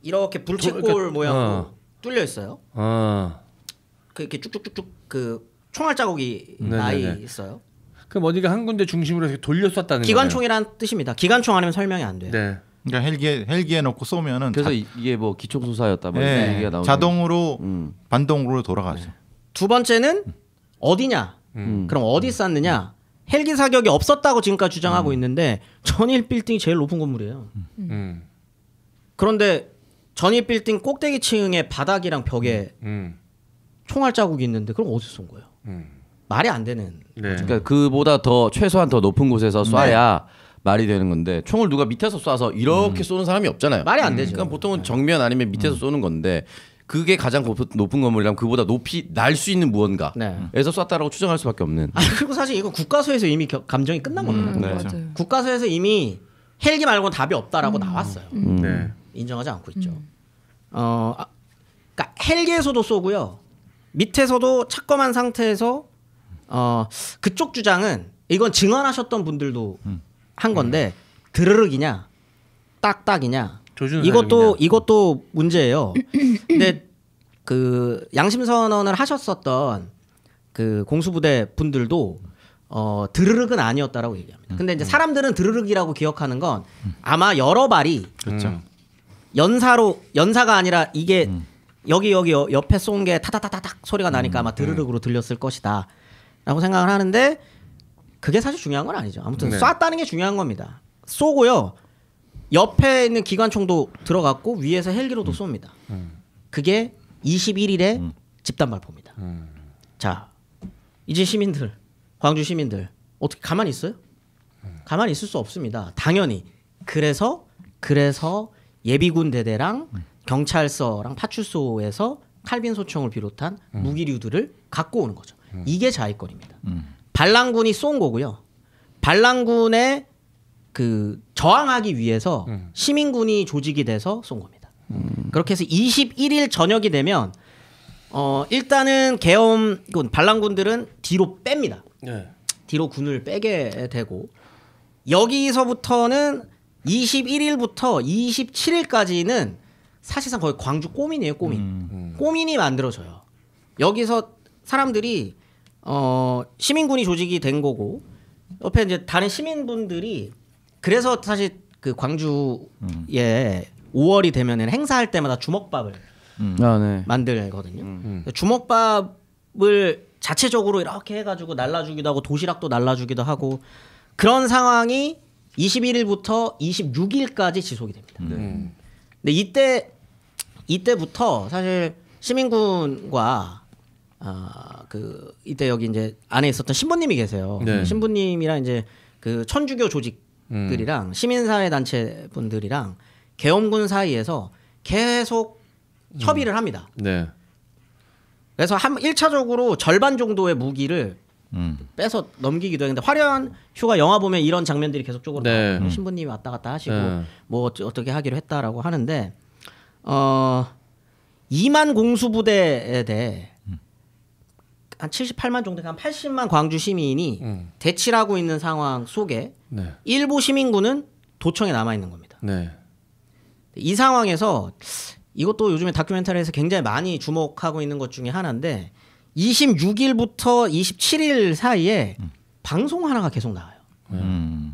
이렇게 그러니까, 불채꼴 그러니 모양으로 어. 뚫려 있어요. 어. 그 이렇게 쭉쭉쭉쭉 그 총알 자국이 네, 네, 나이 네. 있어요. 그럼 어디가 한 군데 중심으로 이렇 돌려 쐈다는 기관총이란 뜻입니다. 기관총 아니면 설명이 안 돼요. 네. 그러니까 헬기에 헬기에 놓고 쏘면은 그래서 자, 이게 뭐 기총 소사였다 뭐 네. 얘기가 나오는 자동으로 음. 반동으로 돌아가죠. 네. 두 번째는 어디냐? 음. 음. 그럼 어디 쐈느냐? 헬기 사격이 없었다고 지금까지 주장하고 음. 있는데 전일 빌딩이 제일 높은 건물이에요. 음. 그런데 전일 빌딩 꼭대기 층의 바닥이랑 벽에 총알 자국이 있는데 그럼 어디서 쏜 거예요? 말이 안 되는. 네. 그러니까 그보다 더 최소한 더 높은 곳에서 네. 쏴야 말이 되는 건데 총을 누가 밑에서 쏴서 이렇게 음. 쏘는 사람이 없잖아요. 말이 안 음. 되죠. 그러니까 보통은 네. 정면 아니면 밑에서 음. 쏘는 건데 그게 가장 높은 건물이라면 그보다 높이 날 수 있는 무언가에서 네. 쐈다라고 추정할 수밖에 없는. 아, 그리고 사실 이거 국가수에서 이미 겨, 감정이 끝난 음, 겁니다. 음, 네. 그렇죠. 국가수에서 이미 헬기 말고는 답이 없다라고 음. 나왔어요. 네. 네. 인정하지 않고 있죠. 어, 아, 그니까 헬기에서도 쏘고요. 밑에서도 착검한 상태에서 어, 그쪽 주장은 이건 증언하셨던 분들도 음. 한 건데 드르륵이냐 딱딱이냐 이것도 사람이냐. 이것도 문제예요. 근데 그 양심 선언을 하셨었던 그 공수부대 분들도 어 드르륵은 아니었다라고 얘기합니다. 근데 이제 음. 사람들은 드르륵이라고 기억하는 건 음. 아마 여러 발이 그렇죠. 음. 연사로 연사가 아니라 이게 음. 여기 여기 옆에 쏜 게타다다다닥 소리가 나니까 아마 드르륵으로 들렸을 것이다. 라고 생각을 하는데 그게 사실 중요한 건 아니죠. 아무튼 네. 쐈다는 게 중요한 겁니다. 쏘고요. 옆에 있는 기관총도 들어갔고 위에서 헬기로도 음. 쏩니다. 음. 그게 21일에 음. 집단 발포입니다. 음. 자, 이제 시민들, 광주 시민들 어떻게 가만히 있어요? 음. 가만히 있을 수 없습니다. 당연히. 그래서 그래서 예비군 대대랑 음. 경찰서랑 파출소에서 칼빈 소총을 비롯한 무기류들을 갖고 오는 거죠. 음. 이게 자위권입니다. 음. 반란군이 쏜 거고요. 반란군에 그 저항하기 위해서 음. 시민군이 조직이 돼서 쏜 겁니다. 음. 그렇게 해서 21일 저녁이 되면 어 일단은 계엄군 반란군들은 뒤로 뺍니다. 네. 뒤로 군을 빼게 되고 여기서부터는 21일부터 27일까지는 사실상 거의 광주 꼬민이에요 꼬민 음, 음. 꼬민이 만들어져요 여기서 사람들이 어, 시민군이 조직이 된 거고 옆에 이제 다른 시민분들이 그래서 사실 그 광주에 음. 5월이 되면은 행사할 때마다 주먹밥을 음. 아, 네. 만들거든요. 음. 주먹밥을 자체적으로 이렇게 해가지고 날라주기도 하고 도시락도 날라주기도 하고 그런 상황이 21일부터 26일까지 지속이 됩니다. 음. 네. 근데 이때 이때부터 사실 시민군과 어, 그 이때 여기 이제 안에 있었던 신부님이 계세요. 네. 신부님이랑 이제 그 천주교 조직들이랑 음. 시민사회 단체 분들이랑 계엄군 사이에서 계속 음. 협의를 합니다. 네. 그래서 한 1차적으로 절반 정도의 무기를 음. 빼서 넘기기도 했는데 화려한 휴가 영화 보면 이런 장면들이 계속적으로 네. 음. 신부님이 왔다 갔다 하시고 네. 뭐 어떻게 하기로 했다라고 하는데 어 2만 공수부대에 대해 한 78만 정도 한 80만 광주 시민이 음. 대치를 하고 있는 상황 속에 네. 일부 시민군은 도청에 남아 있는 겁니다. 네. 이 상황에서 이것도 요즘에 다큐멘터리에서 굉장히 많이 주목하고 있는 것 중에 하나인데 26일부터 27일 사이에 음. 방송 하나가 계속 나와요. 음.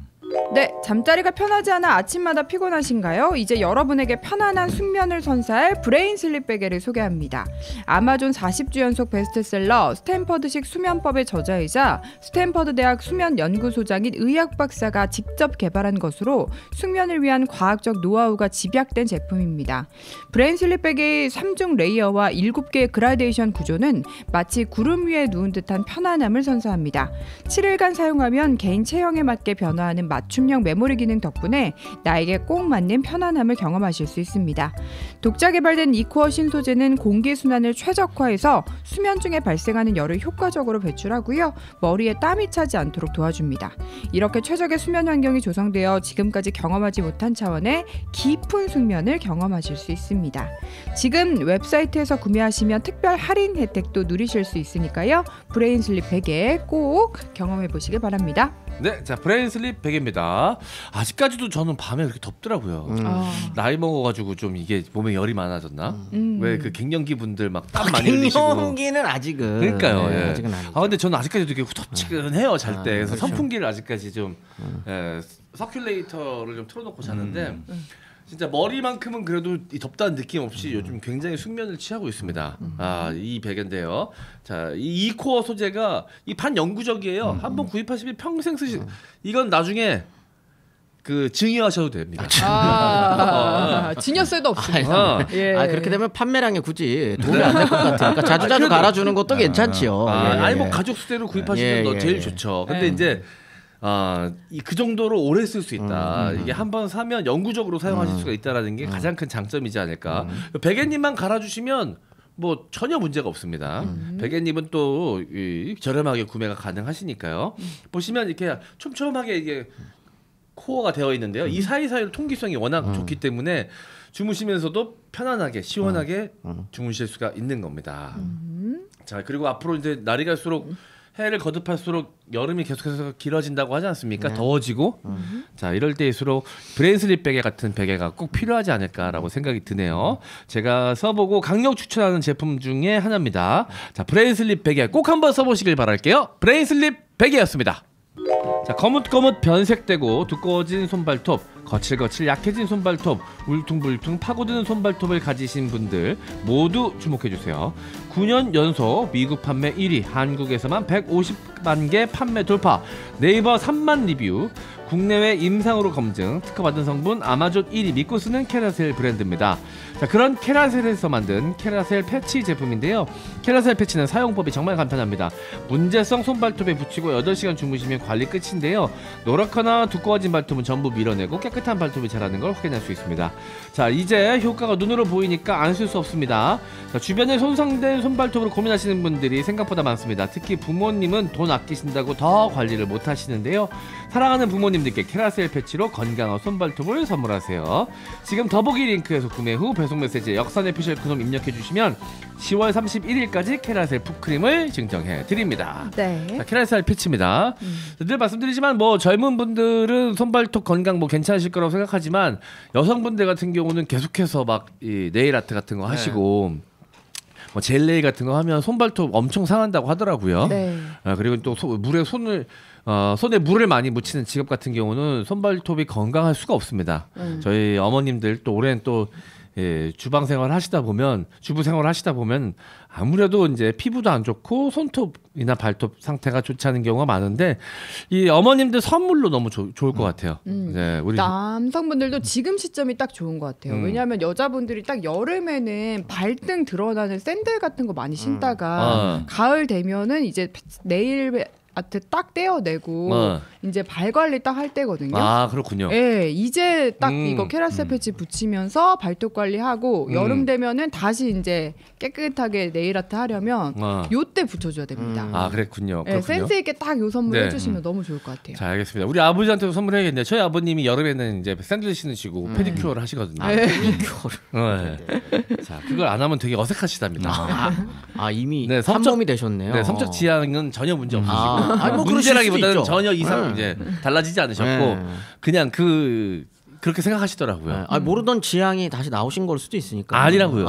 네, 잠자리가 편하지 않아 아침마다 피곤하신가요? 이제 여러분에게 편안한 숙면을 선사할 브레인 슬립 베개를 소개합니다. 아마존 40주 연속 베스트셀러 스탠퍼드식 수면법의 저자이자 스탠퍼드 대학 수면 연구소장인 의학 박사가 직접 개발한 것으로 숙면을 위한 과학적 노하우가 집약된 제품입니다. 브레인 슬립 베개의 3중 레이어와 7개의 그라데이션 구조는 마치 구름 위에 누운 듯한 편안함을 선사합니다. 7일간 사용하면 개인 체형에 맞게 변화하는 맞춤형 메모리 기능 덕분에 나에게 꼭 맞는 편안함을 경험하실 수 있습니다. 독자 개발된 이코어 신소재는 공기 순환을 최적화해서 수면 중에 발생하는 열을 효과적으로 배출하고요. 머리에 땀이 차지 않도록 도와줍니다. 이렇게 최적의 수면 환경이 조성되어 지금까지 경험하지 못한 차원의 깊은 숙면을 경험하실 수 있습니다. 지금 웹사이트에서 구매하시면 특별 할인 혜택도 누리실 수 있으니까요. 브레인슬립 베개 꼭 경험해 보시길 바랍니다. 네, 자 브레인슬립 백입니다. 아직까지도 저는 밤에 그렇게 덥더라고요. 음. 아. 나이 먹어가지고 좀 이게 몸에 열이 많아졌나? 음. 음. 왜그 갱년기 분들 막땀 아, 많이 흘리시고. 갱년기는 아직은. 그러니까요. 네, 예. 아직은 아니죠. 아 근데 저는 아직까지도 이게 렇 후텁지근해요 잘 아, 때. 아, 그래서 그렇죠. 선풍기를 아직까지 좀 음. 예, 서큘레이터를 좀 틀어놓고 자는데. 음. 음. 진짜 머리만큼은 그래도 이 덥다는 느낌 없이 음. 요즘 굉장히 숙면을 취하고 있습니다. 음. 아, 아이 베개인데요. 자 이 코어 소재가 이 반영구적이에요. 음. 음. 한번 구입하시면 평생 쓰시. 음. 이건 나중에 그 증여하셔도 됩니다. 아, 어. 증여세도 없습니다. 아, 아, 예. 아, 그렇게 되면 판매량에 굳이 도움이 안 될 것 같으니까 그러니까 아 자주자주 갈아주는 것도 아. 괜찮지요. 아, 뭐 예. 니뭐 가족 수대로 구입하시면 예, 예 제일 예. 좋죠. 근데 예. 이제 아그 이 그 정도로 오래 쓸 수 있다. 음, 음, 이게 음. 한번 사면 영구적으로 사용하실 음, 수가 있다라는 게 음. 가장 큰 장점이지 않을까. 음. 베개님만 갈아주시면 뭐 전혀 문제가 없습니다. 베개님은 또 이, 저렴하게 구매가 가능하시니까요. 보시면 이렇게 촘촘하게 이게 코어가 되어 있는데요. 이 사이사이로 통기성이 워낙 좋기 때문에 주무시면서도 편안하게 시원하게 주무실 수가 있는 겁니다. 자 그리고 앞으로 이제 날이 갈수록 해를 거듭할수록 여름이 계속해서 길어진다고 하지 않습니까? 네. 더워지고 음. 자 이럴 때일수록 브레인슬립 베개 같은 베개가 꼭 필요하지 않을까라고 생각이 드네요. 제가 써보고 강력 추천하는 제품 중에 하나입니다. 자브레인슬립 베개 꼭 한번 써보시길 바랄게요. 브레인슬립 베개였습니다. 자 거뭇거뭇 변색되고 두꺼워진 손발톱 거칠거칠 약해진 손발톱 울퉁불퉁 파고드는 손발톱을 가지신 분들 모두 주목해주세요 9년 연속 미국 판매 1위, 한국에서만 150만 개 판매 돌파, 네이버 3만 리뷰, 국내외 임상으로 검증, 특허받은 성분 아마존 1위 믿고 쓰는 캐나셀 브랜드입니다. 자, 그런 캐라셀에서 만든 캐라셀 패치 제품인데요. 캐라셀 패치는 사용법이 정말 간편합니다. 문제성 손발톱에 붙이고 8시간 주무시면 관리 끝인데요. 노랗거나 두꺼워진 발톱은 전부 밀어내고 깨끗한 발톱이 자라는 걸 확인할 수 있습니다. 자, 이제 효과가 눈으로 보이니까 안 쓸 수 없습니다. 자, 주변에 손상된 손발톱으로 고민하시는 분들이 생각보다 많습니다. 특히 부모님은 돈 아끼신다고 더 관리를 못 하시는데요. 사랑하는 부모님들께 캐라셀 패치로 건강한 손발톱을 선물하세요. 지금 더보기 링크에서 구매 후 배송 전송 메시지에 역산의 표시를 그놈 입력해 주시면 10월 31일까지 캐라셀 풋크림을 증정해 드립니다. 네. 캐라셀 패치입니다. 음. 늘 말씀드리지만 뭐 젊은 분들은 손발톱 건강 뭐 괜찮으실 거라고 생각하지만 여성분들 같은 경우는 계속해서 막이 네일 아트 같은 거 네. 하시고 네. 뭐 젤레이 같은 거 하면 손발톱 엄청 상한다고 하더라고요. 네. 아, 그리고 또 소, 물에 손을 어, 손에 물을 많이 묻히는 직업 같은 경우는 손발톱이 건강할 수가 없습니다. 음. 저희 어머님들 또 오랜 또 예, 주방 생활 하시다 보면 주부 생활 하시다 보면 아무래도 이제 피부도 안 좋고 손톱이나 발톱 상태가 좋지 않은 경우가 많은데 이 어머님들 선물로 너무 조, 좋을 것 음. 같아요. 음. 네, 우리 남성분들도 지금 시점이 딱 좋은 것 같아요. 음. 왜냐하면 여자분들이 딱 여름에는 발등 드러나는 샌들 같은 거 많이 신다가 음. 아. 가을 되면은 이제 내일 한테 딱 떼어내고 어. 이제 발 관리 딱 할 때거든요. 아 그렇군요. 예, 이제 딱 음. 이거 캐라셀 음. 패치 붙이면서 발톱 관리하고 음. 여름 되면은 다시 이제 깨끗하게 네일 아트 하려면 네. 요때 붙여줘야 됩니다. 음. 아 그랬군요. 예, 센스 있게 딱요 선물 네. 해주시면 음. 너무 좋을 것 같아요. 자 알겠습니다. 우리 아버지한테도 선물해야겠네요. 저희 아버님이 여름에는 이제 샌들 신으시고 음. 페디큐어를 하시거든요. 아, 네. 페디큐어를. 네. 자 그걸 안 하면 되게 어색하시답니다. 아, 아, 아 이미 네, 성적, 이 되셨네요. 네, 성적 지향은 전혀 문제 없으시고. 아. 아니, 뭐 문제라기보다는 전혀 이상 네. 이제 달라지지 않으셨고 네. 그냥 그 그렇게 생각하시더라고요. 네. 아, 모르던 지향이 다시 나오신 걸 수도 있으니까. 아니라고요.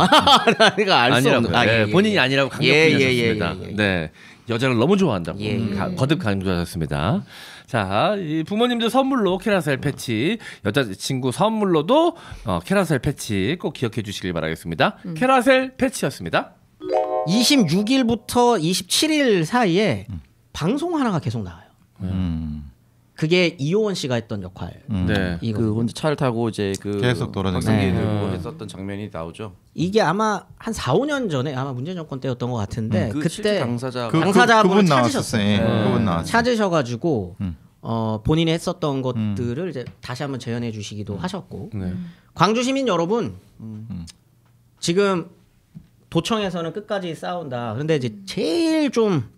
그니까 알수 없는. 아, 네, 예, 예. 예, 예, 본인이 아니라고 강력히하셨습니다 예, 네, 여자를 너무 좋아한다고 가, 예, 음, 거듭 강조하셨습니다. 자, 부모님들 선물로 캐라셀 패치, 여자친구 선물로도 어, 캐라셀 패치 꼭 기억해 주시길 바라겠습니다. 음. 캐라셀 패치였습니다. 26일부터 27일 사이에 음. 방송 하나가 계속 나와요. 음. 그게 이호원 씨가 했던 역할. 음. 네. 그 혼자 차를 타고 이제 그 계속 돌아다니는 네. 했었던 장면이 나오죠. 이게 아마 한 4, 5년 전에 아마 문재인 정권 때였던 것 같은데 음, 그 그때 당사자 그, 당사자분 찾으셨어요. 예, 네. 찾으셔가지고 음. 어, 본인이 했었던 음. 것들을 이제 다시 한번 재현해 주시기도 하셨고 네. 음. 광주 시민 여러분 음. 지금 도청에서는 끝까지 싸운다. 그런데 이제 제일 좀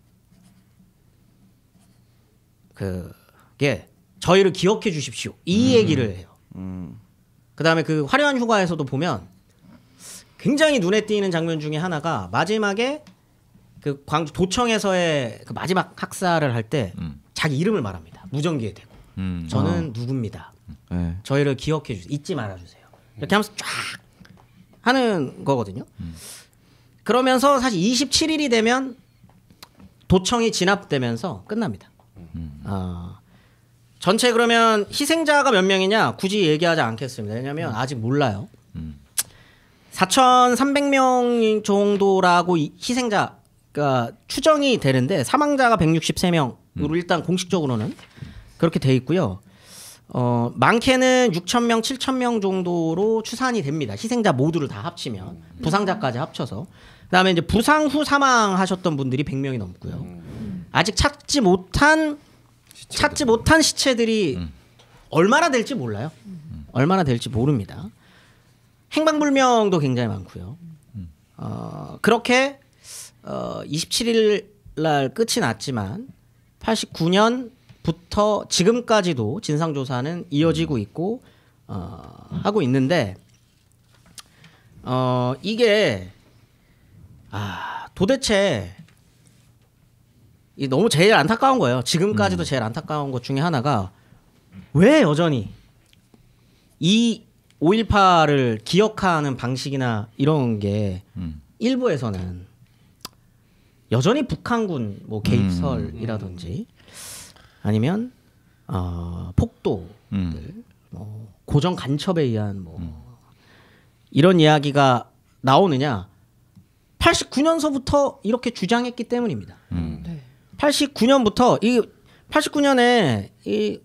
그게 저희를 기억해 주십시오. 이 음. 얘기를 해요. 음. 그다음에 그 화려한 휴가에서도 보면 굉장히 눈에 띄는 장면 중에 하나가 마지막에 그 광주 도청에서의 그 마지막 학살을 할때 음. 자기 이름을 말합니다. 무전기에 대고 음, 저는 어. 누굽니다. 네. 저희를 기억해 주세요. 잊지 말아 주세요. 이렇게 하면서 쫙 하는 거거든요. 음. 그러면서 사실 27일이 되면 도청이 진압되면서 끝납니다. 음. 아 전체 그러면 희생자가 몇 명이냐 굳이 얘기하지 않겠습니다. 왜냐하면 음. 아직 몰라요. 4,300명 음. 정도라고 희생자가 추정이 되는데 사망자가 163명으로 음. 일단 공식적으로는 그렇게 돼 있고요. 어, 많게는 6천명7천명 정도로 추산이 됩니다. 희생자 모두를 다 합치면 부상자까지 합쳐서 그다음에 이제 부상 후 사망하셨던 분들이 100명이 넘고요. 아직 찾지 못한 시체들. 찾지 못한 시체들이 음. 얼마나 될지 몰라요. 음. 얼마나 될지 모릅니다. 행방불명도 굉장히 많고요. 음. 어, 그렇게 어, 27일 날 끝이 났지만 89년부터 지금까지도 진상조사는 이어지고 음. 있고 어, 하고 있는데 어, 이게 아, 도대체 이 너무 제일 안타까운 거예요. 지금까지도 음. 제일 안타까운 것 중에 하나가 왜 여전히 이 5.18을 기억하는 방식이나 이런 게 음. 일부에서는 여전히 북한군 뭐 개입설이라든지 음. 아니면 어, 폭도들 음. 뭐 고정 간첩에 의한 뭐 음. 이런 이야기가 나오느냐 89년서부터 이렇게 주장했기 때문입니다. 음. 네. 89년부터 이 89년에 이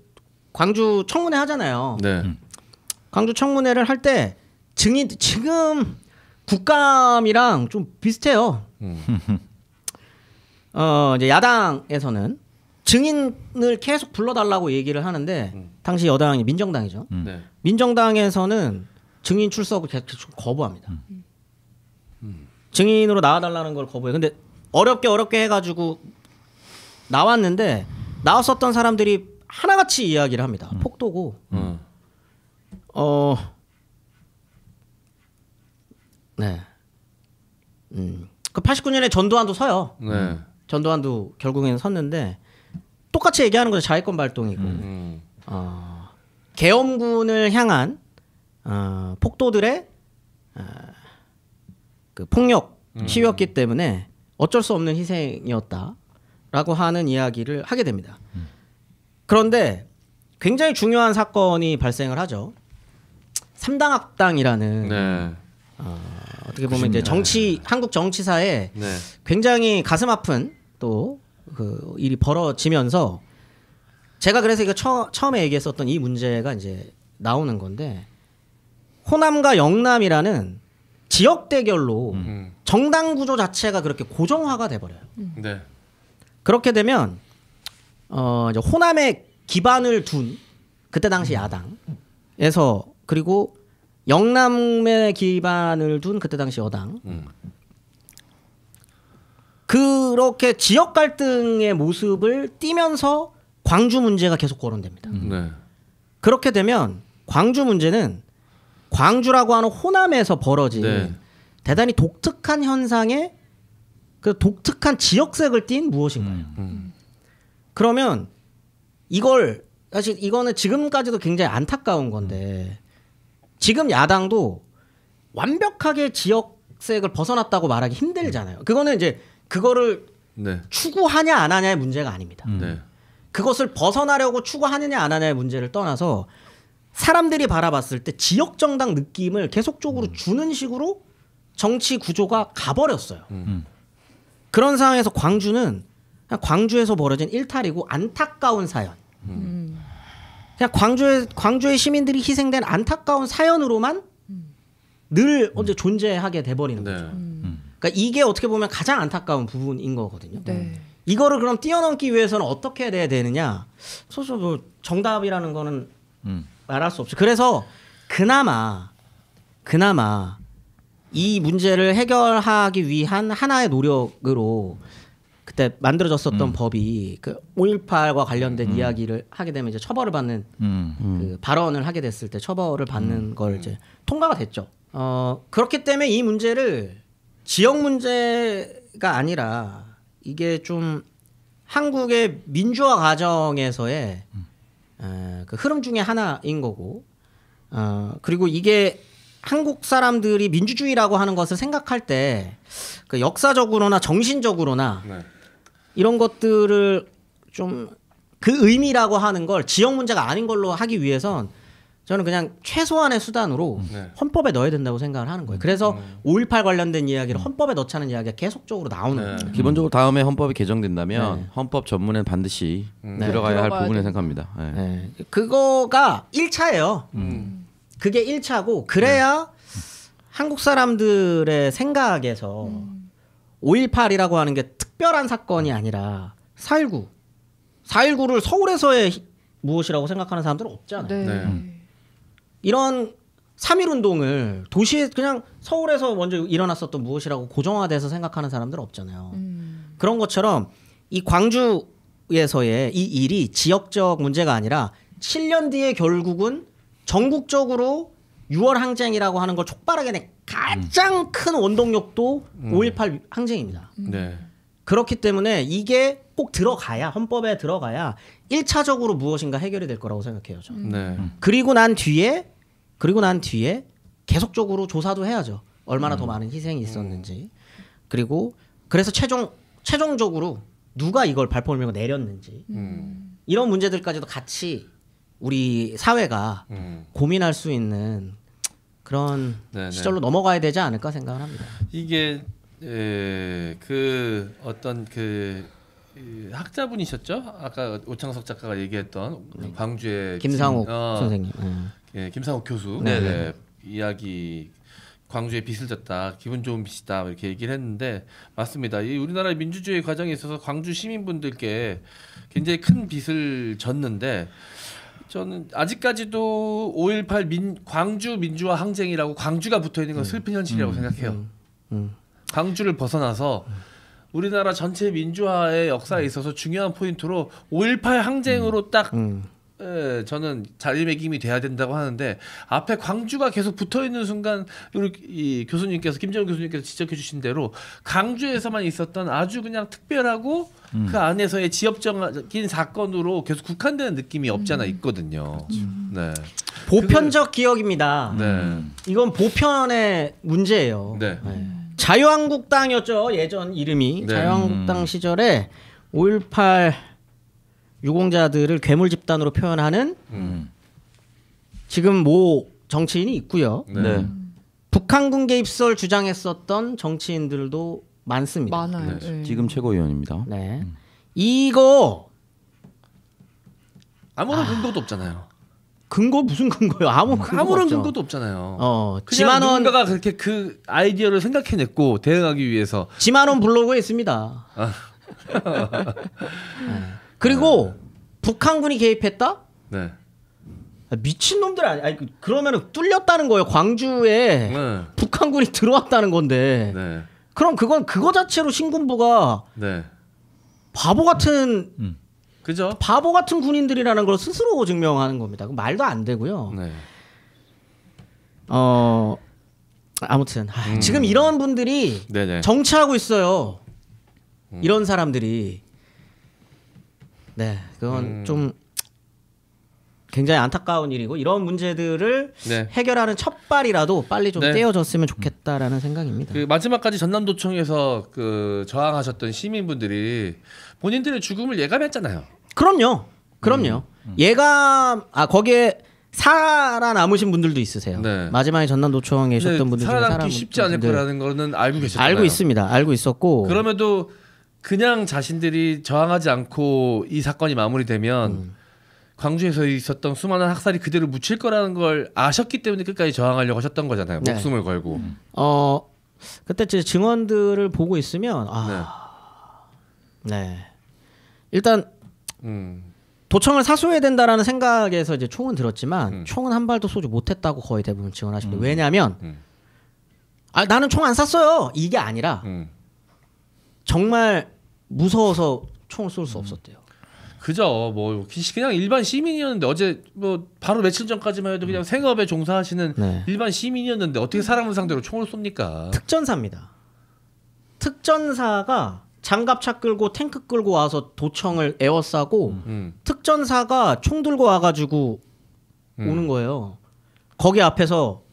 광주 청문회 하잖아요. 네. 음. 광주 청문회를 할 때 증인 지금 국감이랑 좀 비슷해요. 음. 어 이제 야당에서는 증인을 계속 불러달라고 얘기를 하는데 음. 당시 여당이 민정당이죠. 음. 네. 민정당에서는 증인 출석을 계속 거부합니다. 증인으로 나와달라는 걸 거부해. 근데 어렵게 어렵게 해가지고 나왔는데 나왔었던 사람들이 하나같이 이야기를 합니다. 음. 폭도고 음. 음. 어 네. 음. 그 89년에 전두환도 서요. 네. 음. 전두환도 결국에는 섰는데 똑같이 얘기하는 거죠. 자위권 발동이고. 음. 어, 계엄군을 향한 어, 폭도들의 어, 그 폭력 음. 시위였기 때문에 어쩔 수 없는 희생이었다. 라고 하는 이야기를 하게 됩니다. 그런데 굉장히 중요한 사건이 발생을 하죠. 삼당학당이라는 네. 어, 떻게 보면 이제 정치 한국 정치사에 네. 굉장히 가슴 아픈 또그 일이 벌어지면서 제가 그래서 이거 처, 처음에 얘기했었던 이 문제가 이제 나오는 건데 호남과 영남이라는 지역 대결로 음. 정당 구조 자체가 그렇게 고정화가 돼버려요. 음. 네. 그렇게 되면 어 이제 호남에 기반을 둔 그때 당시 음. 야당에서 그리고 영남에 기반을 둔 그때 당시 여당 음. 그렇게 지역 갈등의 모습을 띠면서 광주 문제가 계속 거론됩니다. 음. 네. 그렇게 되면 광주 문제는 광주라고 하는 호남에서 벌어진 네. 대단히 독특한 현상의 그 독특한 지역색을 띤 무엇인가요? 음. 음. 그러면 이걸 사실 이거는 지금까지도 굉장히 안타까운 건데 지금 야당도 완벽하게 지역색을 벗어났다고 말하기 힘들잖아요. 그거는 이제 그거를 네. 추구하냐 안 하냐의 문제가 아닙니다. 음. 네. 그것을 벗어나려고 추구하느냐 안 하냐의 문제를 떠나서 사람들이 바라봤을 때 지역 정당 느낌을 계속적으로 음. 주는 식으로 정치 구조가 가버렸어요. 음. 그런 상황에서 광주는 그냥 광주에서 벌어진 일탈이고 안타까운 사연. 음. 그냥 광주의 광주의 시민들이 희생된 안타까운 사연으로만 음. 늘 언제 존재하게 돼버리는 네. 거죠. 음. 음. 그러니까 이게 어떻게 보면 가장 안타까운 부분인 거거든요. 네. 이거를 그럼 뛰어넘기 위해서는 어떻게 돼야 되느냐? 소소 뭐 정답이라는 거는 음. 말할 수 없죠. 그래서 그나마 그나마 이 문제를 해결하기 위한 하나의 노력으로 그때 만들어졌었던 음. 법이 그 5.18과 관련된 음. 이야기를 하게 되면 이제 처벌을 받는 음. 그 음. 발언을 하게 됐을 때 처벌을 받는 음. 걸 이제 통과가 됐죠. 어, 그렇기 때문에 이 문제를 지역 문제가 아니라 이게 좀 한국의 민주화 과정에서의 어, 그 흐름 중의 하나인 거고 어, 그리고 이게 한국 사람들이 민주주의라고 하는 것을 생각할 때그 역사적으로나 정신적으로나 네. 이런 것들을 좀 그 의미라고 하는 걸 지역 문제가 아닌 걸로 하기 위해선 저는 그냥 최소한의 수단으로 음. 네. 헌법에 넣어야 된다고 생각을 하는 거예요. 그래서 음. 5.18 관련된 이야기를 음. 헌법에 넣자는 이야기가 계속적으로 나오는 네. 거예요. 기본적으로 다음에 헌법이 개정된다면 네. 헌법 전문에 반드시 음. 들어가야 네, 할 부분을 생각합니다. 네. 네. 그거가 1차예요. 음. 그게 1차고 그래야 네. 한국 사람들의 생각에서 음. 5.18이라고 하는 게 특별한 사건이 아니라 4.19 4.19를 서울에서의 무엇이라고 생각하는 사람들은 없잖아요. 네. 네. 음. 이런 3.1 운동을 도시 그냥 서울에서 먼저 일어났었던 무엇이라고 고정화돼서 생각하는 사람들은 없잖아요. 음. 그런 것처럼 이 광주에서의 이 일이 지역적 문제가 아니라 7년 뒤에 결국은 전국적으로 6월 항쟁이라고 하는 걸 촉발하게 된 가장 음. 큰 원동력도 5.18 음. 항쟁입니다. 음. 네. 그렇기 때문에 이게 꼭 들어가야 헌법에 들어가야 1차적으로 무엇인가 해결이 될 거라고 생각해요. 저 네. 그리고 난 뒤에 그리고 난 뒤에 계속적으로 조사도 해야죠. 얼마나 음. 더 많은 희생이 있었는지. 그리고 그래서 최종 최종적으로 누가 이걸 발포를명을 내렸는지. 음. 이런 문제들까지도 같이 우리 사회가 음. 고민할 수 있는 그런 네네. 시절로 넘어가야 되지 않을까 생각을 합니다. 이게 에, 예, 그 어떤 그 학자분이셨죠? 아까 오창석 작가가 얘기했던 네. 광주의 김상옥 어, 선생님, 네. 예, 김상옥 교수 네, 예, 이야기 광주에 빚을 졌다, 기분 좋은 빚이다 뭐 이렇게 얘기를 했는데 맞습니다. 이 우리나라 민주주의 과정에 있어서 광주 시민분들께 굉장히 큰 빚을 졌는데 저는 아직까지도 5.18 민, 광주 민주화 항쟁이라고 광주가 붙어 있는 건 음. 슬픈 현실이라고 음. 생각해요. 음. 광주를 벗어나서 우리나라 전체 민주화의 역사에 있어서 중요한 포인트로 5.18 항쟁으로 딱 예, 저는 자리매김이 돼야 된다고 하는데 앞에 광주가 계속 붙어 있는 순간 우리 이 교수님께서 김정은 교수님께서 지적해 주신 대로 광주에서만 있었던 아주 그냥 특별하고 음. 그 안에서의 지역적인 사건으로 계속 국한되는 느낌이 없지않아 음. 있거든요. 그렇죠. 음. 네. 보편적 그게... 기억입니다. 네. 음. 이건 보편의 문제예요. 네. 네. 자유한국당이었죠 예전 이름이 네. 자유한국당 음. 시절에 5.18 유공자들을 괴물 집단으로 표현하는 음. 지금 뭐 정치인이 있고요. 네. 네. 북한군 개입설 주장했었던 정치인들도 많습니다. 많아요. 네. 네. 지금 최고위원입니다. 네. 음. 이거 아무런 아... 근거도 없잖아요. 근거 무슨 근거요? 아무 근거 아무런 없죠. 근거도 없잖아요. 어, 지만원 누군가가 그렇게 그 아이디어를 생각해냈고 대응하기 위해서 지만원 블로그에 있습니다. 아. 네. 그리고 네. 북한군이 개입했다? 네. 아, 미친 놈들 아니, 아니 그러면은 뚫렸다는 거예요. 광주에 네. 북한군이 들어왔다는 건데. 네. 그럼 그건 그거 자체로 신군부가 네. 바보 같은 음. 그죠? 바보 같은 군인들이라는 걸 스스로 증명하는 겁니다. 말도 안 되고요. 네. 어 아무튼 아, 음. 지금 이런 분들이 네네. 정치하고 있어요. 음. 이런 사람들이 네, 그건 음. 좀 굉장히 안타까운 일이고 이런 문제들을 네. 해결하는 첫 발이라도 빨리 좀 네. 떼어졌으면 좋겠다라는 생각입니다. 그 마지막까지 전남도청에서 그 저항하셨던 시민분들이 본인들의 죽음을 예감했잖아요. 그럼요, 그럼요. 음. 음. 예감 아 거기에 살아남으신 분들도 있으세요. 네. 마지막에 전남도청에 계셨던 분들 살아남기 쉽지 않을 거라는 거는 알고 음. 계셨잖아요. 알고 있습니다. 알고 있었고 그럼에도 그냥 자신들이 저항하지 않고 이 사건이 마무리되면 음. 광주에서 있었던 수많은 학살이 그대로 묻힐 거라는 걸 아셨기 때문에 끝까지 저항하려고 하셨던 거잖아요. 네. 목숨을 걸고. 음. 어 그때 제 증언들을 보고 있으면 아 네. 네. 일단 음. 도청을 사수해야 된다라는 생각에서 이제 총은 들었지만 음. 총은 한 발도 쏘지 못했다고 거의 대부분 증언하시고 음. 왜냐하면 음. 아 나는 총 안 쐈어요 이게 아니라 음. 정말 무서워서 총을 쏠 수 없었대요. 그죠. 뭐 그냥 일반 시민이었는데 어제 뭐 바로 며칠 전까지만 해도 그냥 생업에 종사하시는 네. 일반 시민이었는데 어떻게 사람을 상대로 총을 쏩니까? 특전사입니다. 특전사가 장갑차 끌고 탱크 끌고 와서 도청을 에워싸고 음. 음. 특전사가 총 들고 와가지고 음. 오는 거예요. 거기 앞에서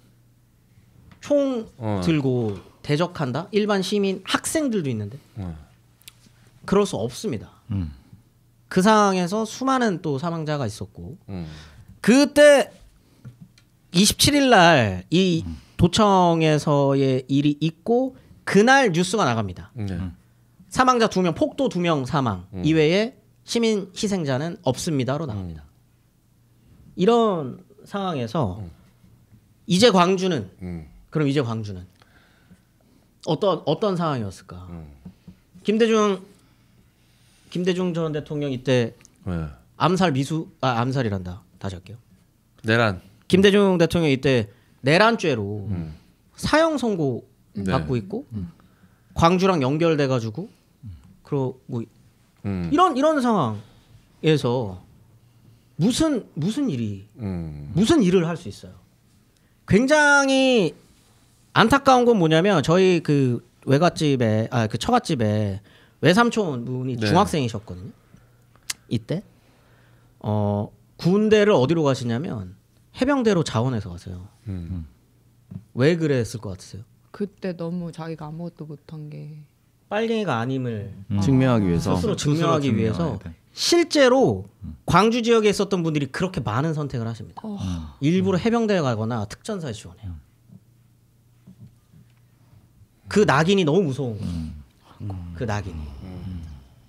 총 어. 들고 대적한다? 일반 시민 학생들도 있는데. 어. 그럴 수 없습니다. 음. 그 상황에서 수많은 또 사망자가 있었고 음. 그때 27일 날이 도청에서의 일이 있고 그날 뉴스가 나갑니다. 음. 네. 사망자 두명 폭도 두 명 사망 음. 이외에 시민 희생자는 없습니다로 음. 나옵니다. 이런 상황에서 이제 광주는 음. 그럼 이제 광주는 어떤 어떤 상황이었을까? 음. 김대중 김대중 전 대통령 이때 네. 암살 미수 아 암살이란다 다시 할게요. 내란. 김대중 대통령 이때 내란죄로 음. 사형 선고 네. 받고 있고 음. 음. 광주랑 연결돼 가지고 그러고 음. 이런 이런 상황에서 무슨 무슨 일이 음. 무슨 일을 할 수 있어요. 굉장히 안타까운 건 뭐냐면 저희 그 외갓집에 아 그 처갓집에 외삼촌분이 네. 중학생이셨거든요. 이때 어 군대를 어디로 가시냐면 해병대로 자원해서 가세요. 음. 왜 그랬을 것 같으세요? 그때 너무 자기가 아무것도 못한 게 빨갱이가 아님을 음. 증명하기 위해서 스스로 증명하기 스스로 위해서 실제로 음. 광주 지역에 있었던 분들이 그렇게 많은 선택을 하십니다. 어. 음. 일부러 음. 해병대에 가거나 특전사에 지원해요. 그 낙인이 너무 무서운 거죠. 음. 그 낙인이.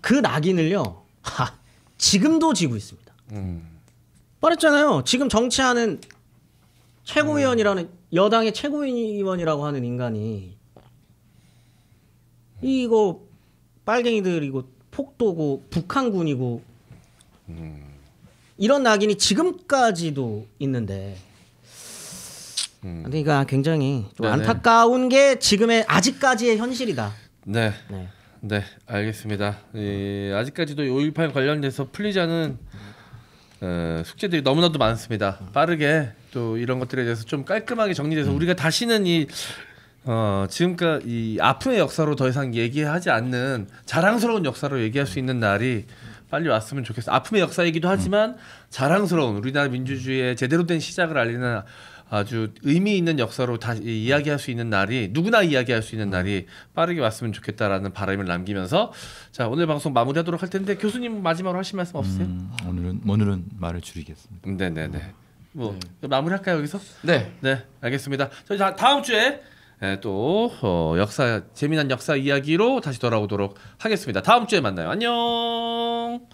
그 낙인을요. 하, 지금도 지고 있습니다. 음. 말했잖아요. 지금 정치하는 최고위원이라는 여당의 최고위원이라고 하는 인간이 이거 빨갱이들이고 폭도고 북한군이고 음. 이런 낙인이 지금까지도 있는데 그러니까 굉장히 좀 네, 네. 안타까운 게 지금의 아직까지의 현실이다. 네. 네. 네, 알겠습니다. 예, 아직까지도 5.18 관련돼서 풀리지 않은 어, 숙제들이 너무나도 많습니다. 빠르게 또 이런 것들에 대해서 좀 깔끔하게 정리돼서 음. 우리가 다시는 이 어, 지금까지 이 아픔의 역사로 더 이상 얘기하지 않는 자랑스러운 역사로 얘기할 수 있는 날이 빨리 왔으면 좋겠어. 아픔의 역사이기도 하지만 음. 자랑스러운 우리나라 민주주의의 제대로 된 시작을 알리는 아주 의미 있는 역사로 다시 이야기할 수 있는 날이 누구나 이야기할 수 있는 음. 날이 빠르게 왔으면 좋겠다라는 바람을 남기면서 자 오늘 방송 마무리하도록 할 텐데 교수님 마지막으로 하실 말씀 없으세요? 음, 오늘은 오늘은 말을 줄이겠습니다. 네네네. 음. 뭐 네. 마무리할까요 여기서? 네. 네 알겠습니다. 저희 다, 다음 주에 네, 또 어, 역사 재미난 역사 이야기로 다시 돌아오도록 하겠습니다. 다음 주에 만나요. 안녕.